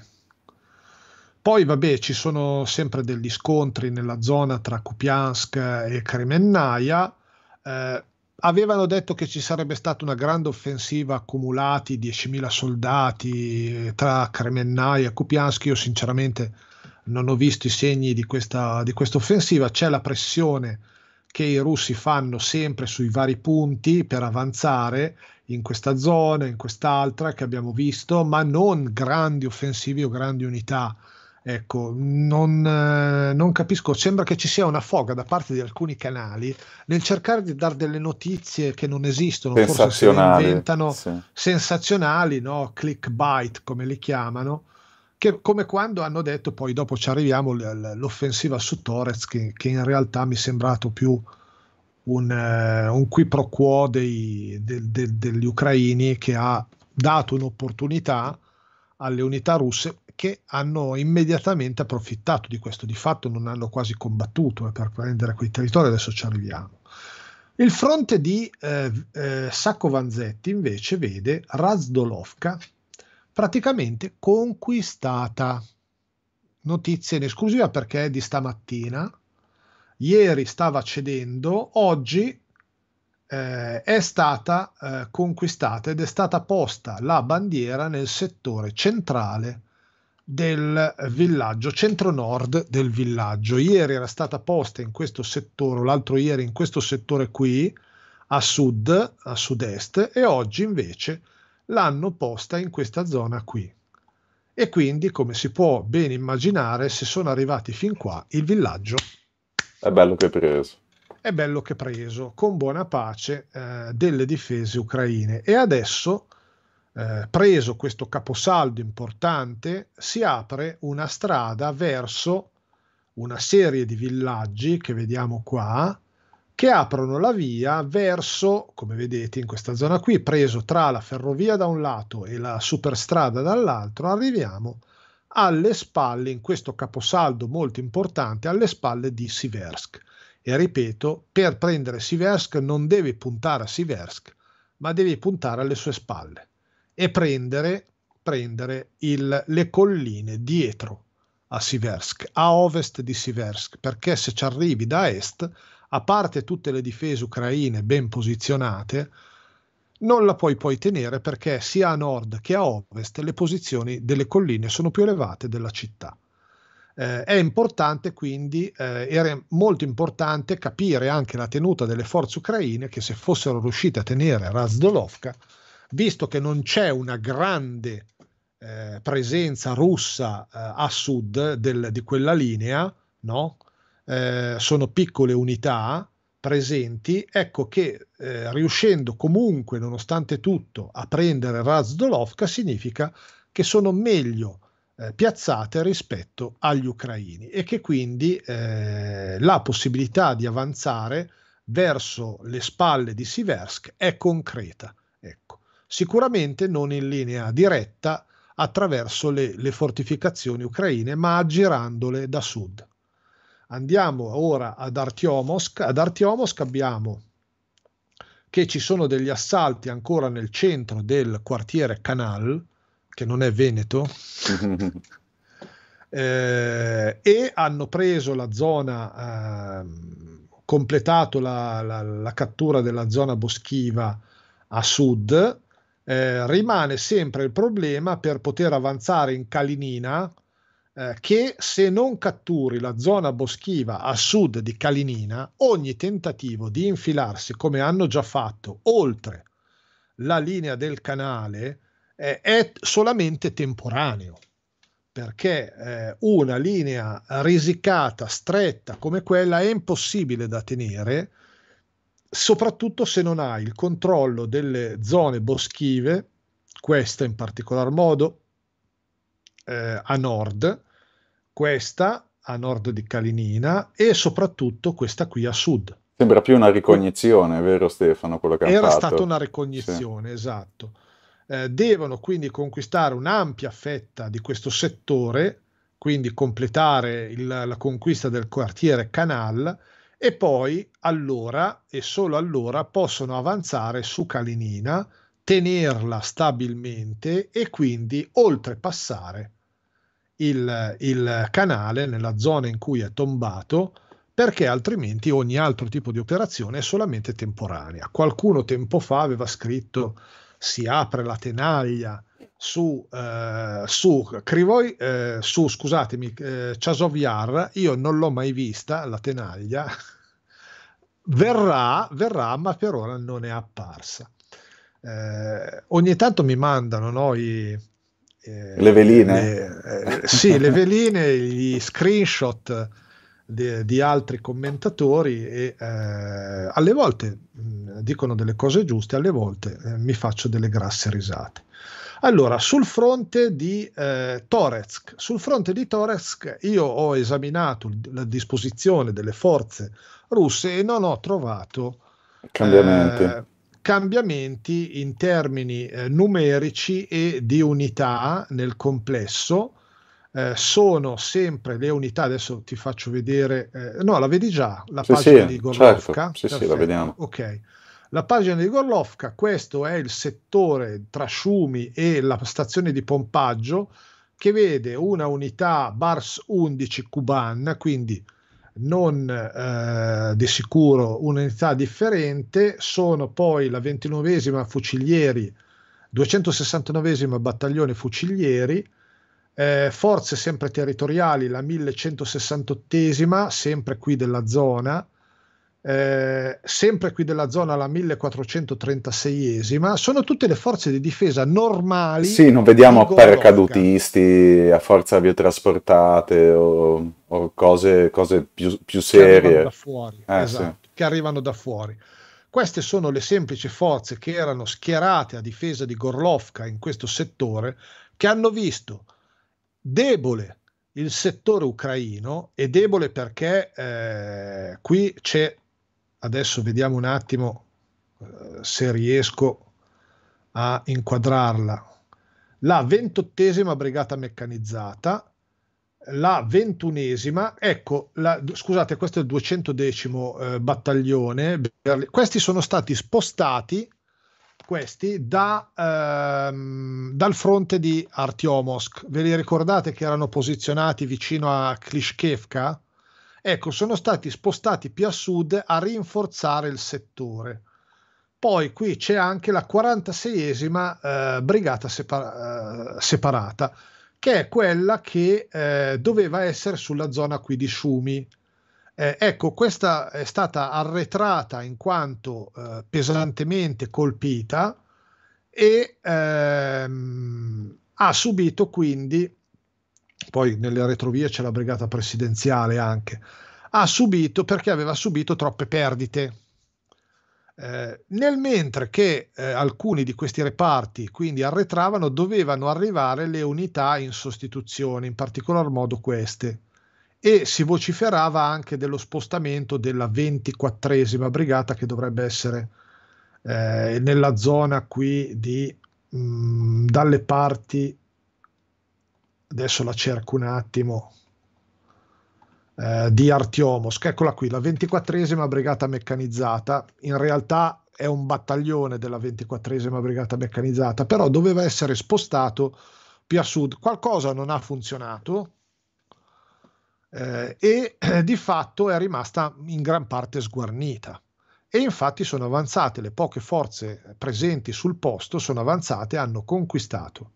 Speaker 2: Poi, vabbè, ci sono sempre degli scontri nella zona tra Kupiansk e Kremennaia. Eh, avevano detto che ci sarebbe stata una grande offensiva accumulati 10.000 soldati eh, tra Kremennaia e Kupiansk. Io, sinceramente non ho visto i segni di questa, di questa offensiva, c'è la pressione che i russi fanno sempre sui vari punti per avanzare in questa zona, in quest'altra che abbiamo visto, ma non grandi offensivi o grandi unità. Ecco, non, eh, non, capisco, sembra che ci sia una foga da parte di alcuni canali nel cercare di dare delle notizie che non esistono, forse se inventano, sì. sensazionali, no? clickbait come li chiamano, che, come quando hanno detto, poi dopo ci arriviamo, l'offensiva su Torres, che, che in realtà mi è sembrato più un, eh, un qui pro quo dei, de, de, degli ucraini che ha dato un'opportunità alle unità russe che hanno immediatamente approfittato di questo, di fatto non hanno quasi combattuto eh, per prendere quei territori, adesso ci arriviamo. Il fronte di eh, eh, Sacco Vanzetti invece vede Razdolovka praticamente conquistata. Notizia in esclusiva perché è di stamattina. Ieri stava cedendo, oggi eh, è stata eh, conquistata ed è stata posta la bandiera nel settore centrale del villaggio, centro-nord del villaggio. Ieri era stata posta in questo settore, l'altro ieri in questo settore qui, a sud, a sud-est, e oggi invece l'hanno posta in questa zona qui. E quindi, come si può ben immaginare, se sono arrivati fin qua, il villaggio
Speaker 1: è bello che preso.
Speaker 2: È bello che preso, con buona pace eh, delle difese ucraine. E adesso, eh, preso questo caposaldo importante, si apre una strada verso una serie di villaggi che vediamo qua, che aprono la via verso, come vedete in questa zona qui, preso tra la ferrovia da un lato e la superstrada dall'altro, arriviamo alle spalle, in questo caposaldo molto importante, alle spalle di Siversk. E ripeto, per prendere Siversk non devi puntare a Siversk, ma devi puntare alle sue spalle e prendere, prendere il, le colline dietro a Siversk, a ovest di Siversk, perché se ci arrivi da est a parte tutte le difese ucraine ben posizionate, non la puoi poi tenere perché sia a nord che a ovest le posizioni delle colline sono più elevate della città. Eh, è importante quindi, eh, era molto importante capire anche la tenuta delle forze ucraine che se fossero riuscite a tenere Razdolovka, visto che non c'è una grande eh, presenza russa eh, a sud del, di quella linea, no? eh, sono piccole unità presenti, ecco che eh, riuscendo comunque, nonostante tutto, a prendere Razdolovka significa che sono meglio eh, piazzate rispetto agli ucraini e che quindi eh, la possibilità di avanzare verso le spalle di Siversk è concreta. Ecco. Sicuramente non in linea diretta attraverso le, le fortificazioni ucraine, ma aggirandole da sud. Andiamo ora ad Artiomosk. Ad Artiomosk abbiamo che ci sono degli assalti ancora nel centro del quartiere Canal, che non è Veneto, eh, e hanno preso la zona, eh, completato la, la, la, cattura della zona boschiva a sud. Eh, rimane sempre il problema per poter avanzare in Kalinina, eh, che se non catturi la zona boschiva a sud di Calinina, ogni tentativo di infilarsi, come hanno già fatto, oltre la linea del canale eh, è solamente temporaneo perché eh, una linea risicata, stretta come quella è impossibile da tenere, soprattutto se non hai il controllo delle zone boschive, questa in particolar modo, eh, a nord, questa a nord di Calinina e soprattutto questa qui a sud.
Speaker 1: Sembra più una ricognizione, vero Stefano? Quello che Era stata una ricognizione,
Speaker 2: sì. esatto. Eh, devono quindi conquistare un'ampia fetta di questo settore, quindi completare il, la conquista del quartiere Canal e poi allora e solo allora possono avanzare su Calinina tenerla stabilmente e quindi oltrepassare il, il canale nella zona in cui è tombato perché altrimenti ogni altro tipo di operazione è solamente temporanea. Qualcuno tempo fa aveva scritto si apre la tenaglia su, eh, su Crivoi, eh, su scusatemi, eh, Chasoviar, io non l'ho mai vista la tenaglia, verrà, verrà, ma per ora non è apparsa eh, ogni tanto mi mandano no, i,
Speaker 1: eh, le veline. Le,
Speaker 2: eh, sì, le veline, gli screenshot di, di altri commentatori e eh, alle volte mh, mm, dicono delle cose giuste, alle volte eh, mi faccio delle grasse risate. Allora, sul fronte di eh, Torezk, sul fronte di Torezk io ho esaminato la disposizione delle forze russe e non ho trovato cambiamenti. Eh, cambiamenti in termini eh, numerici e di unità nel complesso. Eh, sono sempre le unità, adesso ti faccio vedere, eh, no la vedi già, la sì, pagina sì, di certo, Gorlovka? Certo. Sì, sì, la vediamo. Ok. La pagina di Gorlovka, questo è il settore tra Sciumi e la stazione di pompaggio che vede una unità Bars 11 Kuban, quindi non eh, di sicuro un'unità differente, sono poi la 29esima Fucilieri, 269esima Battaglione Fucilieri, eh, forze sempre territoriali, la 1168esima, sempre qui della zona, eh, sempre qui della zona la 1436esima, sono tutte le forze di difesa normali. Sì, non vediamo
Speaker 1: paracadutisti a forza aviotrasportate o, o cose, cose più, più, serie. Che arrivano da
Speaker 2: fuori, eh, esatto, sì. che arrivano da fuori. Queste sono le semplici forze che erano schierate a difesa di Gorlovka in questo settore, che hanno visto debole il settore ucraino, e debole perché eh, qui c'è adesso vediamo un attimo eh, se riesco a inquadrarla. La ventottesima brigata meccanizzata, la ventunesima, ecco, la, scusate, questo è il 210 eh, battaglione, questi sono stati spostati questi da, ehm, dal fronte di Artiomovsk. Ve li ricordate che erano posizionati vicino a Klishkevka? ecco, sono stati spostati più a sud a rinforzare il settore. Poi qui c'è anche la 46esima eh, brigata separa- eh, separata, che è quella che eh, doveva essere sulla zona qui di Sciumi. Eh, ecco, questa è stata arretrata in quanto eh, pesantemente colpita e ehm, ha subito quindi poi nelle retrovie c'è la brigata presidenziale anche, ha subito perché aveva subito troppe perdite. Eh, nel mentre che eh, alcuni di questi reparti quindi arretravano, dovevano arrivare le unità in sostituzione, in particolar modo queste. E si vociferava anche dello spostamento della 24esima brigata che dovrebbe essere eh, nella zona qui di mh, mm, dalle parti adesso la cerco un attimo, eh, di Artiomos, eccola qui, la 24esima Brigata Meccanizzata, in realtà è un battaglione della 24esima Brigata Meccanizzata, però doveva essere spostato più a sud, qualcosa non ha funzionato eh, e eh, di fatto è rimasta in gran parte sguarnita. E infatti sono avanzate le poche forze presenti sul posto, sono avanzate, hanno conquistato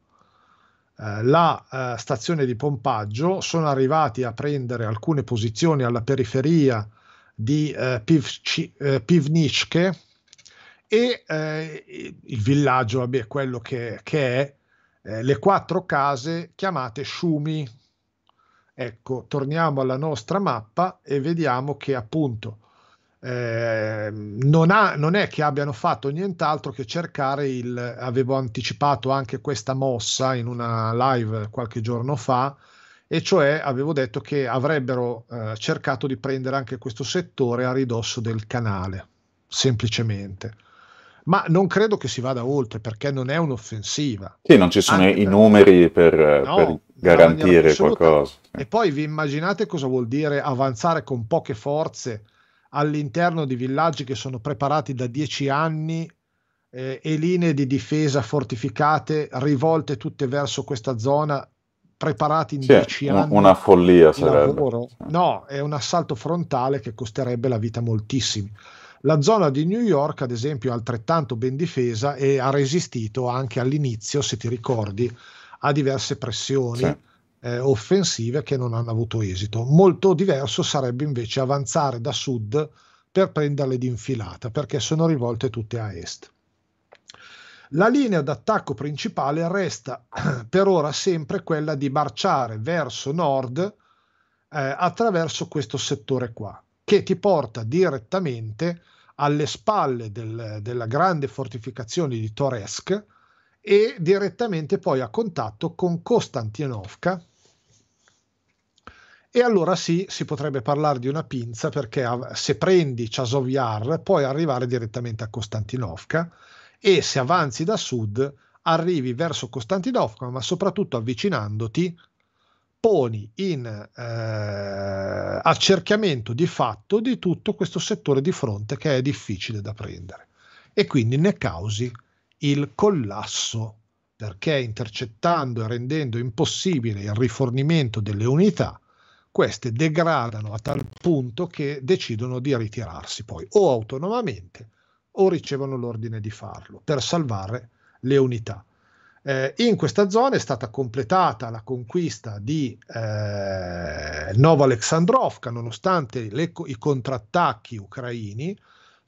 Speaker 2: eh, la eh, stazione di pompaggio, sono arrivati a prendere alcune posizioni alla periferia di eh, Piv- eh, Pivničke e eh, il villaggio, vabbè, quello che, che è, le quattro case chiamate Shumi. Ecco, torniamo alla nostra mappa e vediamo che appunto Ehm, non, ha, non, è che abbiano fatto nient'altro che cercare il avevo anticipato anche questa mossa in una live qualche giorno fa e cioè avevo detto che avrebbero eh, cercato di prendere anche questo settore a ridosso del canale semplicemente ma non credo che si vada oltre perché non è un'offensiva sì
Speaker 1: non ci sono anche i per... numeri per, no, per garantire qualcosa
Speaker 2: e poi vi immaginate cosa vuol dire avanzare con poche forze all'interno di villaggi che sono preparati da dieci anni eh, e linee di difesa fortificate rivolte tutte verso questa zona preparati in sì, dieci anni. Una
Speaker 1: follia sarebbe.
Speaker 2: Lavoro. No, è un assalto frontale che costerebbe la vita moltissimi. La zona di New York, ad esempio, è altrettanto ben difesa e ha resistito anche all'inizio, se ti ricordi, a diverse pressioni. Sì eh, offensive che non hanno avuto esito. Molto diverso sarebbe invece avanzare da sud per prenderle d'infilata, perché sono rivolte tutte a est. La linea d'attacco principale resta per ora sempre quella di marciare verso nord eh, attraverso questo settore qua, che ti porta direttamente alle spalle del, della grande fortificazione di Toresc, e direttamente poi a contatto con Kostantinovka. E allora sì, si potrebbe parlare di una pinza perché se prendi Chasoviar puoi arrivare direttamente a Kostantinovka e se avanzi da sud arrivi verso Costantinopoli, ma soprattutto avvicinandoti, poni in eh, accerchiamento di fatto di tutto questo settore di fronte che è difficile da prendere e quindi ne causi il collasso, perché intercettando e rendendo impossibile il rifornimento delle unità, queste degradano a tal punto che decidono di ritirarsi poi o autonomamente o ricevono l'ordine di farlo per salvare le unità. Eh, in questa zona è stata completata la conquista di eh, Novo Alexandrovka nonostante le, i contrattacchi ucraini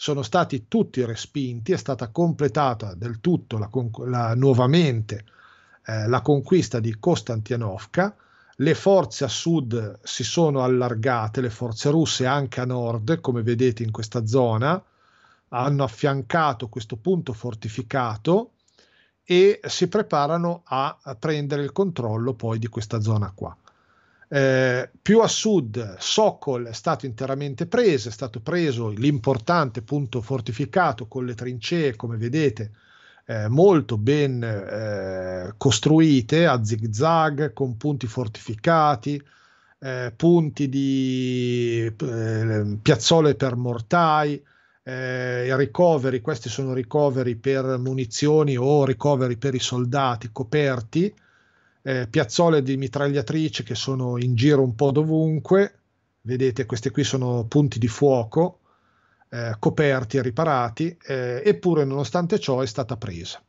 Speaker 2: sono stati tutti respinti, è stata completata del tutto la, la, nuovamente eh, la conquista di Kostantinovka, le forze a sud si sono allargate, le forze russe anche a nord, come vedete in questa zona, hanno affiancato questo punto fortificato e si preparano a prendere il controllo poi di questa zona qua. Eh, più a sud Sokol è stato interamente preso, è stato preso l'importante punto fortificato con le trincee, come vedete, eh, molto ben eh, costruite a zigzag, con punti fortificati, eh, punti di eh, piazzole per mortai. Eh, ricoveri, questi sono ricoveri per munizioni o ricoveri per i soldati coperti, eh, piazzole di mitragliatrice che sono in giro un po' dovunque, vedete questi qui sono punti di fuoco eh, coperti e riparati, eh, eppure nonostante ciò è stata presa.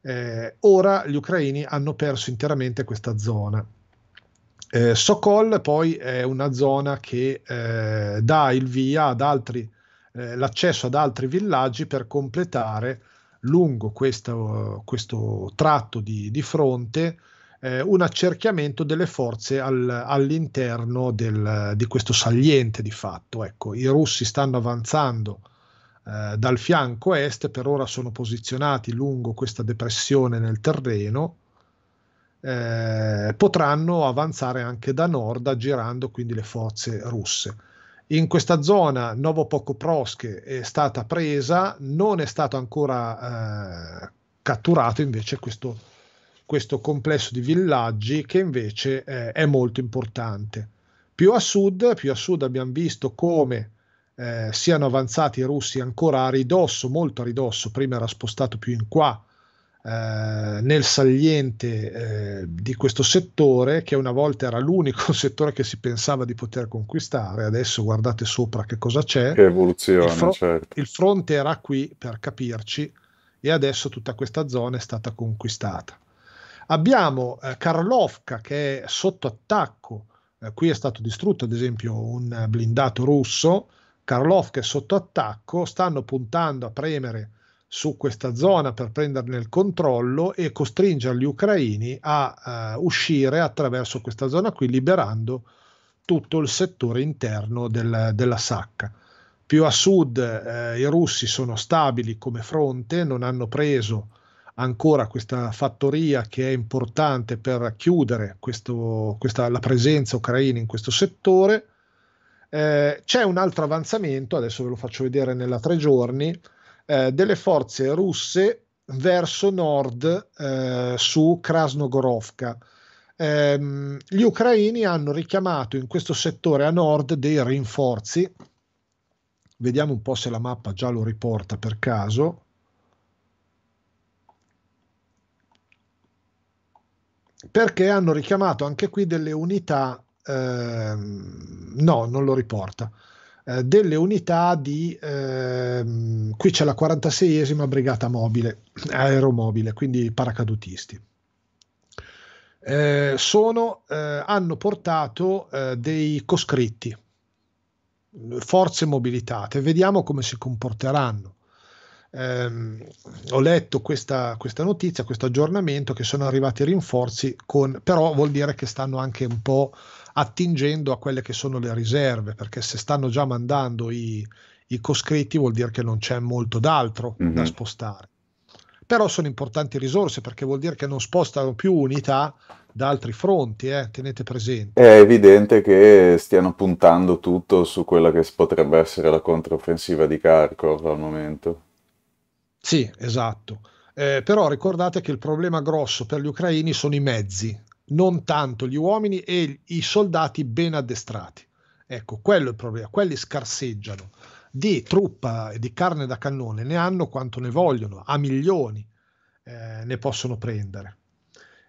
Speaker 2: Eh, ora gli ucraini hanno perso interamente questa zona. Eh, Sokol poi è una zona che eh, dà il via ad altri, l'accesso ad altri villaggi per completare lungo questo, questo tratto di, di fronte eh, un accerchiamento delle forze al, all'interno del, di questo saliente di fatto. Ecco, I russi stanno avanzando eh, dal fianco est, per ora sono posizionati lungo questa depressione nel terreno. Eh, potranno avanzare anche da nord aggirando quindi le forze russe. In questa zona Novopokoprosk è stata presa, non è stato ancora eh, catturato invece questo questo complesso di villaggi che invece eh, è molto importante. Più a, sud, più a sud abbiamo visto come eh, siano avanzati i russi ancora a ridosso, molto a ridosso, prima era spostato più in qua, eh, nel saliente eh, di questo settore che una volta era l'unico settore che si pensava di poter conquistare, adesso guardate sopra che cosa c'è. Che
Speaker 1: evoluzione, il, fro- certo.
Speaker 2: il fronte era qui per capirci e adesso tutta questa zona è stata conquistata. Abbiamo eh, Karlovka che è sotto attacco, eh, qui è stato distrutto ad esempio un blindato russo, Karlovka è sotto attacco, stanno puntando a premere su questa zona per prenderne il controllo e costringere gli ucraini a uh, uscire attraverso questa zona qui, liberando tutto il settore interno del, della sacca. Più a sud eh, i russi sono stabili come fronte, non hanno preso ancora questa fattoria che è importante per chiudere questo, questa, la presenza ucraina in questo settore. Eh, c'è un altro avanzamento, adesso ve lo faccio vedere nella tre giorni, eh, delle forze russe verso nord eh, su Krasnogorovka. Ehm, gli ucraini hanno richiamato in questo settore a nord dei rinforzi. Vediamo un po' se la mappa già lo riporta per caso. perché hanno richiamato anche qui delle unità, ehm, no, non lo riporta, eh, delle unità di, ehm, qui c'è la 46esima brigata mobile, aeromobile, quindi paracadutisti. Eh, sono, eh, hanno portato eh, dei coscritti, forze mobilitate, vediamo come si comporteranno ehm, ho letto questa, questa, notizia, questo aggiornamento che sono arrivati rinforzi, con, però vuol dire che stanno anche un po' attingendo a quelle che sono le riserve, perché se stanno già mandando i, i coscritti vuol dire che non c'è molto d'altro mm-hmm. da mhm. spostare. Però sono importanti risorse perché vuol dire che non spostano più unità da altri fronti, eh? tenete presente.
Speaker 1: È evidente che stiano puntando tutto su quella che potrebbe essere la controffensiva di Kharkov al momento.
Speaker 2: Sì, esatto. Eh, però ricordate che il problema grosso per gli ucraini sono i mezzi, non tanto gli uomini e i soldati ben addestrati. Ecco, quello è il problema, quelli scarseggiano. Di truppa e di carne da cannone ne hanno quanto ne vogliono, a milioni eh, ne possono prendere.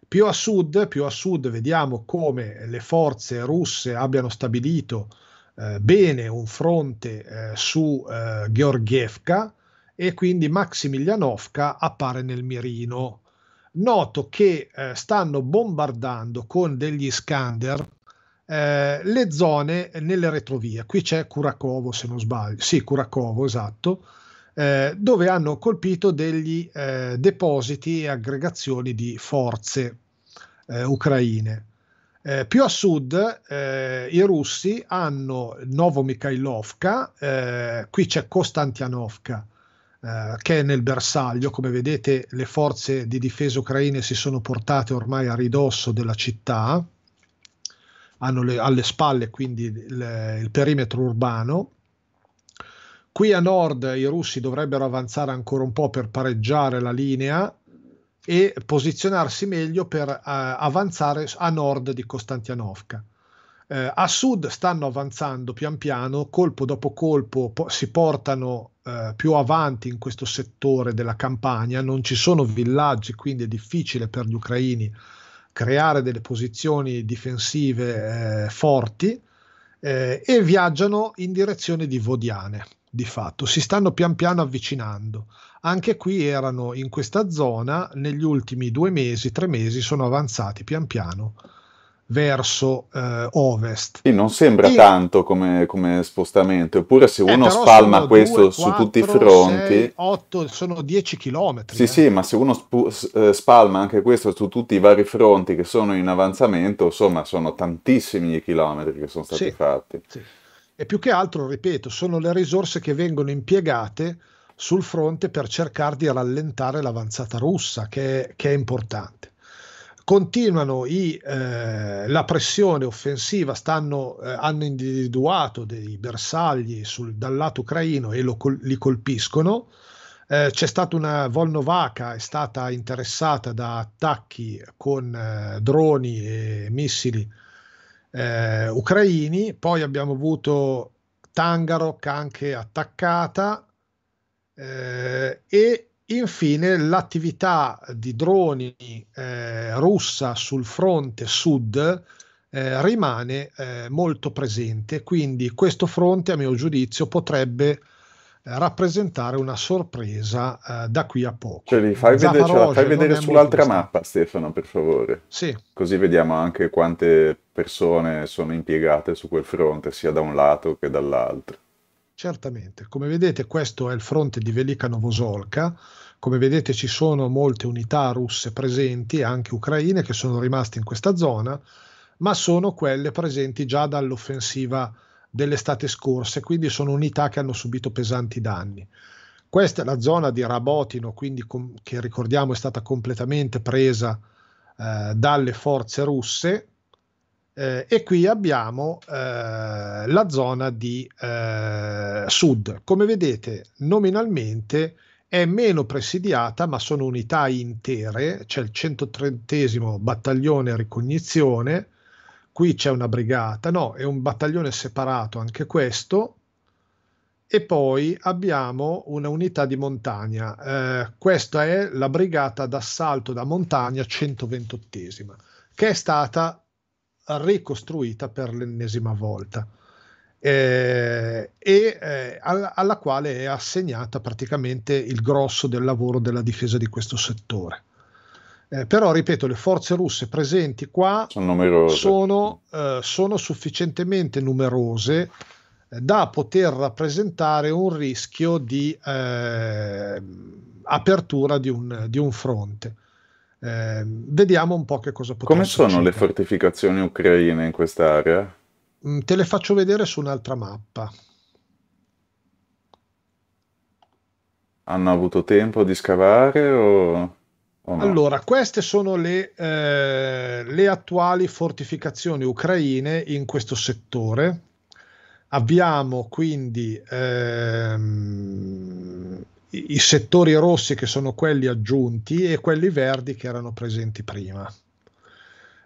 Speaker 2: Più a, sud, più a sud vediamo come le forze russe abbiano stabilito eh, bene un fronte eh, su eh, Georgievka, e quindi Maximilianovka appare nel mirino. Noto che eh, stanno bombardando con degli Iskander eh, le zone nelle retrovie. Qui c'è Curacovo, se non sbaglio. Sì, Curacovo, esatto. Eh, dove hanno colpito degli eh, depositi e aggregazioni di forze eh, ucraine. Eh, più a sud eh, i russi hanno Novo Mikhailovka, eh, qui c'è Kostantianovka, eh, che è nel bersaglio. Come vedete le forze di difesa ucraine si sono portate ormai a ridosso della città, hanno le, alle spalle quindi il, il perimetro urbano. Qui a nord i russi dovrebbero avanzare ancora un po' per pareggiare la linea e posizionarsi meglio per uh, avanzare a nord di Costantianovka. Uh, eh, a sud stanno avanzando pian piano, colpo dopo colpo po- si portano eh, più avanti in questo settore della campagna, non ci sono villaggi, quindi è difficile per gli ucraini creare delle posizioni difensive eh, forti eh, e viaggiano in direzione di Vodiane. Di fatto si stanno pian piano avvicinando. Anche qui erano in questa zona, negli ultimi due mesi, tre mesi sono avanzati pian piano verso eh, ovest.
Speaker 1: Sì, non sembra e... tanto come, come, spostamento, eppure se eh, uno eh, spalma questo 2, 4, su tutti i fronti...
Speaker 2: 8, sono 10 km.
Speaker 1: Sì, eh. sì, ma se uno sp- eh, spalma anche questo su tutti i vari fronti che sono in avanzamento, insomma, sono tantissimi i chilometri che sono stati sì, fatti. Sì.
Speaker 2: E più che altro, ripeto, sono le risorse che vengono impiegate sul fronte per cercare di rallentare l'avanzata russa, che è, che è importante continuano i, eh, la pressione offensiva, stanno, eh, hanno individuato dei bersagli sul, dal lato ucraino e lo, li colpiscono. Eh, c'è stata una Volnovaca, è stata interessata da attacchi con eh, droni e missili eh, ucraini, poi abbiamo avuto Tangarok anche attaccata eh, e Infine l'attività di droni eh, russa sul fronte sud eh, rimane eh, molto presente, quindi questo fronte a mio giudizio potrebbe eh, rappresentare una sorpresa eh, da qui a poco. Cioè,
Speaker 1: li fai vedere, fai vedere sull'altra mappa Stefano per favore. Sì. Così vediamo anche quante persone sono impiegate su quel fronte sia da un lato che dall'altro.
Speaker 2: Certamente, come vedete questo è il fronte di Velika Novosolka, come vedete ci sono molte unità russe presenti, anche ucraine, che sono rimaste in questa zona, ma sono quelle presenti già dall'offensiva dell'estate scorsa, quindi sono unità che hanno subito pesanti danni. Questa è la zona di Rabotino, quindi com- che ricordiamo è stata completamente presa eh, dalle forze russe, eh, e qui abbiamo eh, la zona di eh, sud. Come vedete, nominalmente è meno presidiata, ma sono unità intere. C'è il 130 battaglione ricognizione. Qui c'è una brigata, no, è un battaglione separato anche questo. E poi abbiamo una unità di montagna. Eh, questa è la brigata d'assalto da montagna 128 che è stata ricostruita per l'ennesima volta eh, e eh, alla, alla, quale è assegnata praticamente il grosso del lavoro della difesa di questo settore. Eh, però, ripeto, le forze russe presenti qua sono, sono, eh, sono sufficientemente numerose eh, da poter rappresentare un rischio di eh, apertura di un, di un fronte eh, vediamo un po' che cosa potrà Come sono succedere.
Speaker 1: le fortificazioni ucraine in quest'area?
Speaker 2: Mm, te le faccio vedere su un'altra mappa.
Speaker 1: Hanno avuto tempo di scavare o... no. Allora,
Speaker 2: queste sono le, eh, le, attuali fortificazioni ucraine in questo settore. Abbiamo quindi ehm, i settori rossi che sono quelli aggiunti e quelli verdi che erano presenti prima.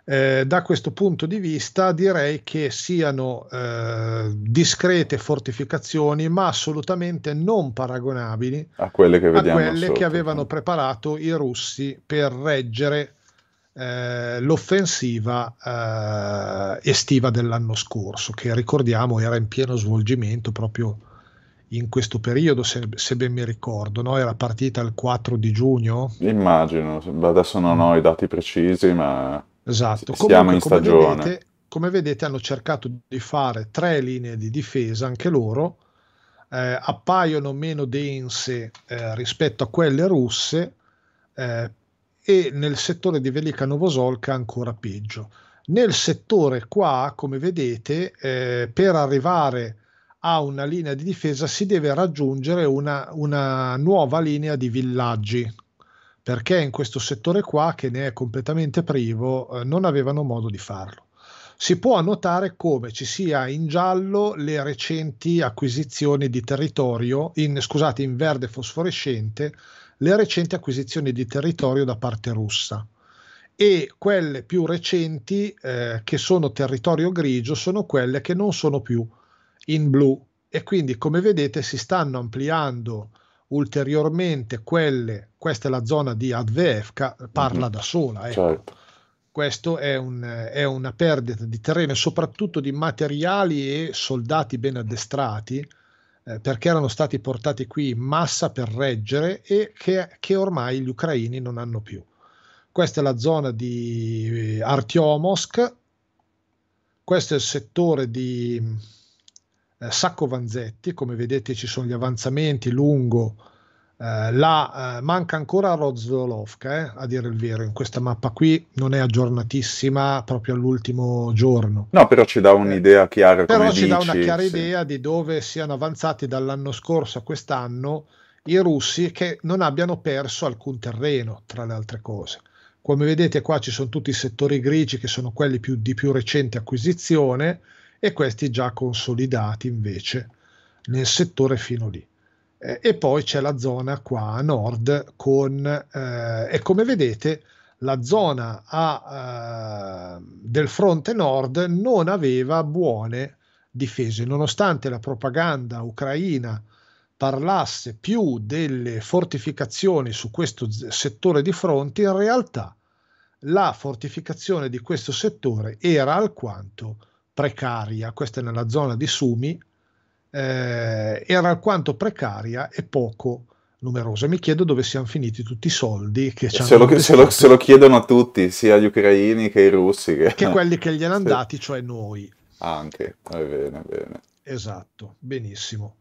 Speaker 2: Eh, da questo punto di vista direi che siano eh, discrete fortificazioni ma assolutamente non paragonabili
Speaker 1: a quelle che, vediamo a quelle sotto, che avevano
Speaker 2: ehm. preparato i russi per reggere eh, l'offensiva eh, estiva dell'anno scorso che ricordiamo era in pieno svolgimento proprio in questo periodo, se, se ben mi ricordo, no? era partita il 4 di giugno.
Speaker 1: Immagino, adesso non mm. ho i dati precisi, ma
Speaker 2: esatto. siamo Comunque, in stagione. Come vedete, come vedete, hanno cercato di fare tre linee di difesa, anche loro, eh, appaiono meno dense eh, rispetto a quelle russe eh, e nel settore di Velika Novosolka ancora peggio. Nel settore qua, come vedete, eh, per arrivare a una linea di difesa si deve raggiungere una, una nuova linea di villaggi perché in questo settore qua che ne è completamente privo eh, non avevano modo di farlo si può notare come ci sia in giallo le recenti acquisizioni di territorio, in, scusate, in verde fosforescente, le recenti acquisizioni di territorio da parte russa e quelle più recenti eh, che sono territorio grigio sono quelle che non sono più in blu e quindi come vedete si stanno ampliando ulteriormente quelle, questa è la zona di Advefka, parla mm-hmm. da sola. Ecco. Certo. Questo è, un, è, una perdita di terreno e soprattutto di materiali e soldati ben addestrati eh, perché erano stati portati qui in massa per reggere e che, che ormai gli ucraini non hanno più. Questa è la zona di eh, Artyomosk, questo è il settore di eh, Sacco Vanzetti, come vedete ci sono gli avanzamenti lungo, eh, là eh, manca ancora Rozzolovka, eh, a dire il vero, in questa mappa qui non è aggiornatissima proprio all'ultimo giorno.
Speaker 1: No, però ci dà un'idea eh, chiara. Però ci dici, dà una chiara sì.
Speaker 2: idea di dove siano avanzati dall'anno scorso a quest'anno i russi che non abbiano perso alcun terreno, tra le altre cose. Come vedete qua ci sono tutti i settori grigi che sono quelli più, di più recente acquisizione, e questi già consolidati invece nel settore fino lì. Eh, e poi c'è la zona qua a nord con, eh, e come vedete, la zona a, eh, del fronte nord non aveva buone difese, nonostante la propaganda ucraina parlasse più delle fortificazioni su questo settore di fronte, in realtà la fortificazione di questo settore era alquanto precaria, questa è nella zona di Sumi, eh, era alquanto precaria e poco numerosa. Mi chiedo dove siano finiti tutti i soldi che ci hanno se lo, se, se lo
Speaker 1: chiedono a tutti, sia gli ucraini che i russi. Che, che quelli
Speaker 2: che gli hanno dati, cioè noi.
Speaker 1: Anche, va bene, bene.
Speaker 2: Esatto, benissimo.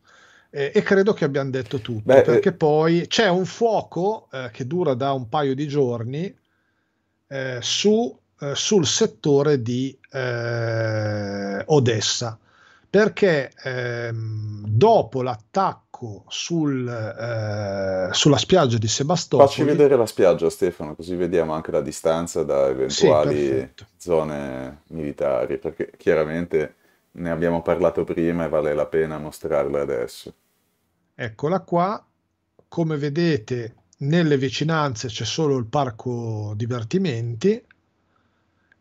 Speaker 2: Eh, e credo che abbiamo detto tutto, Beh, perché eh... poi c'è un fuoco eh, che dura da un paio di giorni eh, su eh, sul settore di eh, Odessa, perché ehm, dopo l'attacco sul, eh, sulla spiaggia di Sebastopoli... Facci vedere
Speaker 1: la spiaggia Stefano, così vediamo anche la distanza da eventuali sì, zone militari, perché chiaramente ne abbiamo parlato prima e vale la pena mostrarla adesso.
Speaker 2: Eccola qua, come vedete nelle vicinanze c'è solo il parco divertimenti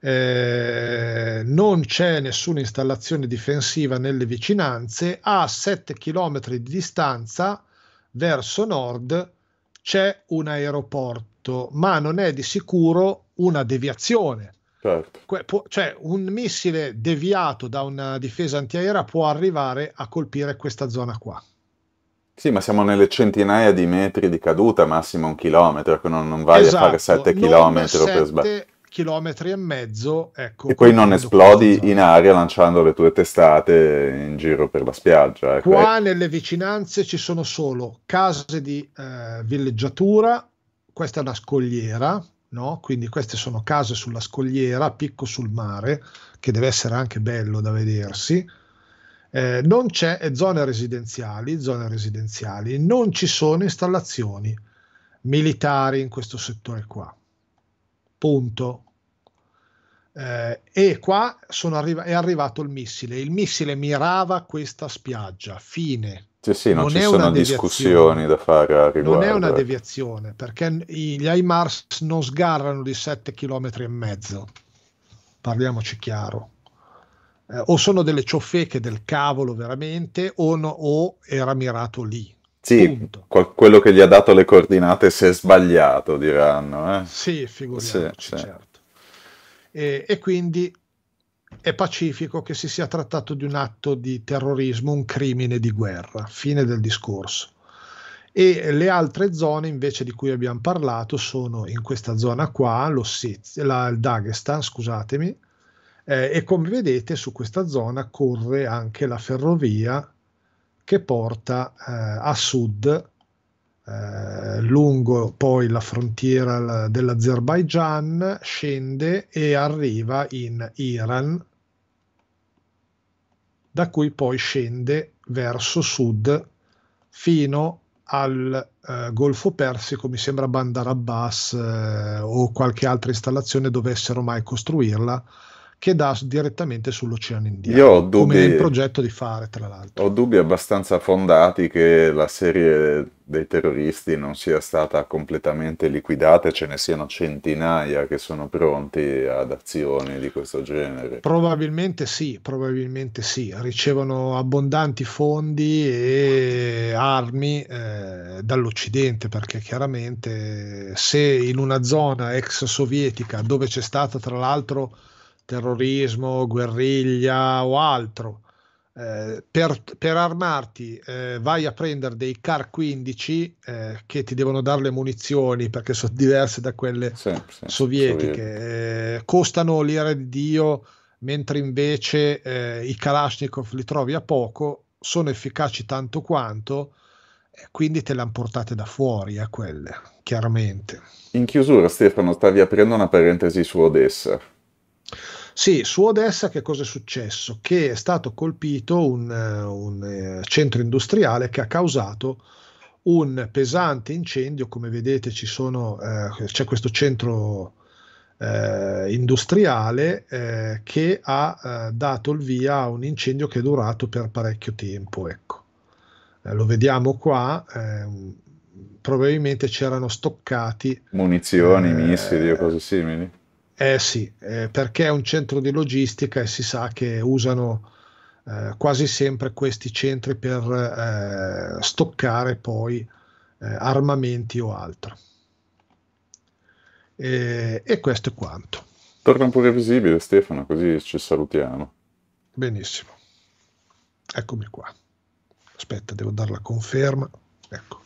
Speaker 2: eh, non c'è nessuna installazione difensiva nelle vicinanze, a 7 km di distanza verso nord c'è un aeroporto, ma non è di sicuro una deviazione. Certo. cioè un missile deviato da una difesa antiaerea può arrivare a colpire questa zona qua.
Speaker 1: Sì, ma siamo nelle centinaia di metri di caduta, massimo un chilometro, ecco, non, non vai esatto, a fare 7 esatto, km per sbaglio chilometri e mezzo. Ecco, e poi non esplodi cosa. in aria lanciando le tue testate in giro per la spiaggia. Ecco. Qua
Speaker 2: ecco. nelle vicinanze ci sono solo case di eh, villeggiatura, questa è la scogliera, no? quindi queste sono case sulla scogliera, picco sul mare, che deve essere anche bello da vedersi. Eh, non c'è eh, zone residenziali, zone residenziali, non ci sono installazioni militari in questo settore qua. Punto. Eh, e qua arriva- è arrivato il missile. Il missile mirava questa spiaggia. Fine. Sì, sì, non, non ci sono discussioni
Speaker 1: da fare a riguardo. Non è una
Speaker 2: deviazione perché gli IMARS non sgarrano di 7 km e mezzo. Parliamoci chiaro. Eh, o sono delle ciofeche del cavolo veramente o, no, o era mirato lì.
Speaker 1: Sì, qual- quello che gli ha dato le coordinate si è sbagliato, diranno. Eh? Sì, figuriamoci, sì, certo
Speaker 2: e, e quindi è pacifico che si sia trattato di un atto di terrorismo, un crimine di guerra, fine del discorso. E le altre zone invece di cui abbiamo parlato sono in questa zona qua, Siz, la, il Dagestan, scusatemi, eh, e come vedete su questa zona corre anche la ferrovia che porta eh, a sud eh, lungo poi la frontiera dell'Azerbaigian, scende e arriva in Iran, da cui poi scende verso sud fino al eh, Golfo Persico, mi sembra Bandar Abbas eh, o qualche altra installazione dovessero mai costruirla che dà direttamente sull'Oceano
Speaker 1: Indiano, Io ho dubbi, come è il progetto
Speaker 2: di fare, tra
Speaker 1: l'altro. Ho dubbi abbastanza fondati che la serie dei terroristi non sia stata completamente liquidata e ce ne siano centinaia che sono pronti ad azioni di questo genere.
Speaker 2: Probabilmente sì, probabilmente sì. Ricevono abbondanti fondi e armi eh, dall'Occidente, perché chiaramente eh, se in una zona ex sovietica dove c'è stata tra l'altro terrorismo, guerriglia o altro. Eh, per, per, armarti eh, vai a prendere dei car 15 eh, che ti devono dare le munizioni perché sono diverse da quelle sì, sì, sovietiche, eh, costano l'ira di Dio, mentre invece eh, i Kalashnikov li trovi a poco, sono efficaci tanto quanto, quindi te le han portate da fuori a eh, quelle, chiaramente.
Speaker 1: In chiusura Stefano, stavi aprendo una parentesi su Odessa.
Speaker 2: Sì, su Odessa che cosa è successo? Che è stato colpito un, eh, un eh, centro industriale che ha causato un pesante incendio, come vedete sono, eh, c'è questo centro eh, industriale eh, che ha eh, dato il via a un incendio che è durato per parecchio tempo. Ecco. lo vediamo qua, ehm, probabilmente c'erano stoccati
Speaker 1: munizioni, missili o cose simili.
Speaker 2: Eh sì, eh, perché è un centro di logistica e si sa che usano eh, quasi sempre questi centri per eh, stoccare poi eh, armamenti o altro. E, e questo è quanto.
Speaker 1: Torna un po' visibile Stefano, così ci salutiamo.
Speaker 2: Benissimo. Eccomi qua. Aspetta, devo dare la conferma. Ecco.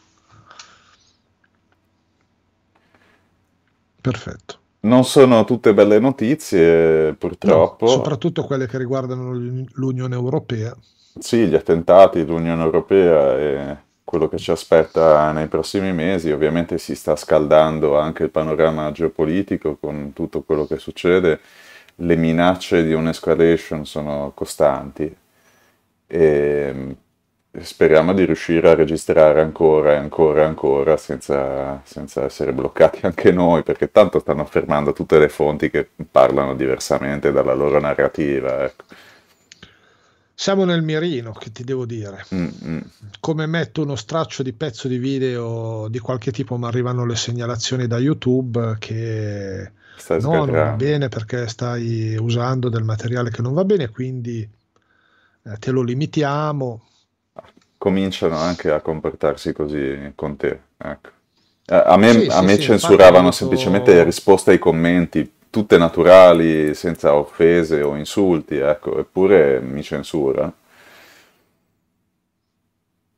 Speaker 1: Perfetto. Non sono tutte belle notizie, purtroppo. No,
Speaker 2: soprattutto quelle che riguardano l'Unione Europea.
Speaker 1: Sì, gli attentati, l'Unione Europea e quello che ci aspetta nei prossimi mesi. Ovviamente si sta scaldando anche il panorama geopolitico con tutto quello che succede. Le minacce di un'escalation sono costanti. E ehm, speriamo di riuscire a registrare ancora e ancora e ancora senza, senza, essere bloccati anche noi, perché tanto stanno affermando tutte le fonti che parlano diversamente dalla loro narrativa. Ecco.
Speaker 2: Siamo nel mirino, che ti devo dire. Mm-hmm. Come metto uno straccio di pezzo di video di qualche tipo, ma arrivano le segnalazioni da YouTube che
Speaker 1: stai no, non va
Speaker 2: bene perché stai usando del materiale che non va bene, quindi eh, te lo limitiamo
Speaker 1: cominciano anche a comportarsi così con te. Ecco. Eh, a me, sì, a me sì, censuravano semplicemente le risposte ai commenti, tutte naturali, senza offese o insulti, ecco, eppure mi censura.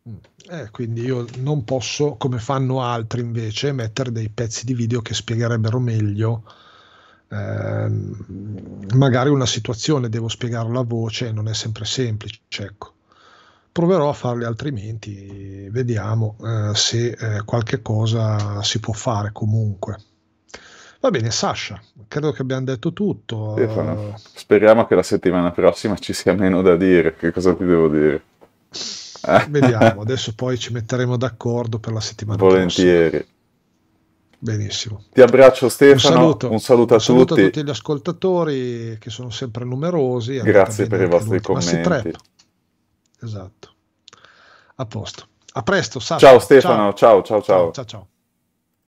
Speaker 2: Mm. Eh, quindi io non posso, come fanno altri invece, mettere dei pezzi di video che spiegherebbero meglio eh, magari una situazione, devo spiegare la voce, non è sempre semplice, ecco proverò a farle altrimenti, vediamo eh, se eh, qualche cosa si può fare comunque. Va bene, Sasha, credo che abbiamo detto tutto. Stefano,
Speaker 1: speriamo che la settimana prossima ci sia meno da dire. Che cosa ti devo dire? Vediamo,
Speaker 2: adesso poi ci metteremo d'accordo per la settimana
Speaker 1: Volentieri. prossima. Volentieri. Benissimo. Ti abbraccio Stefano, un saluto, un saluto, a, un saluto tutti. a tutti
Speaker 2: gli ascoltatori che sono sempre numerosi. Grazie per i vostri commenti esatto. A posto. A presto, Sasha. Ciao Stefano,
Speaker 1: ciao ciao ciao. ciao, ciao. ciao.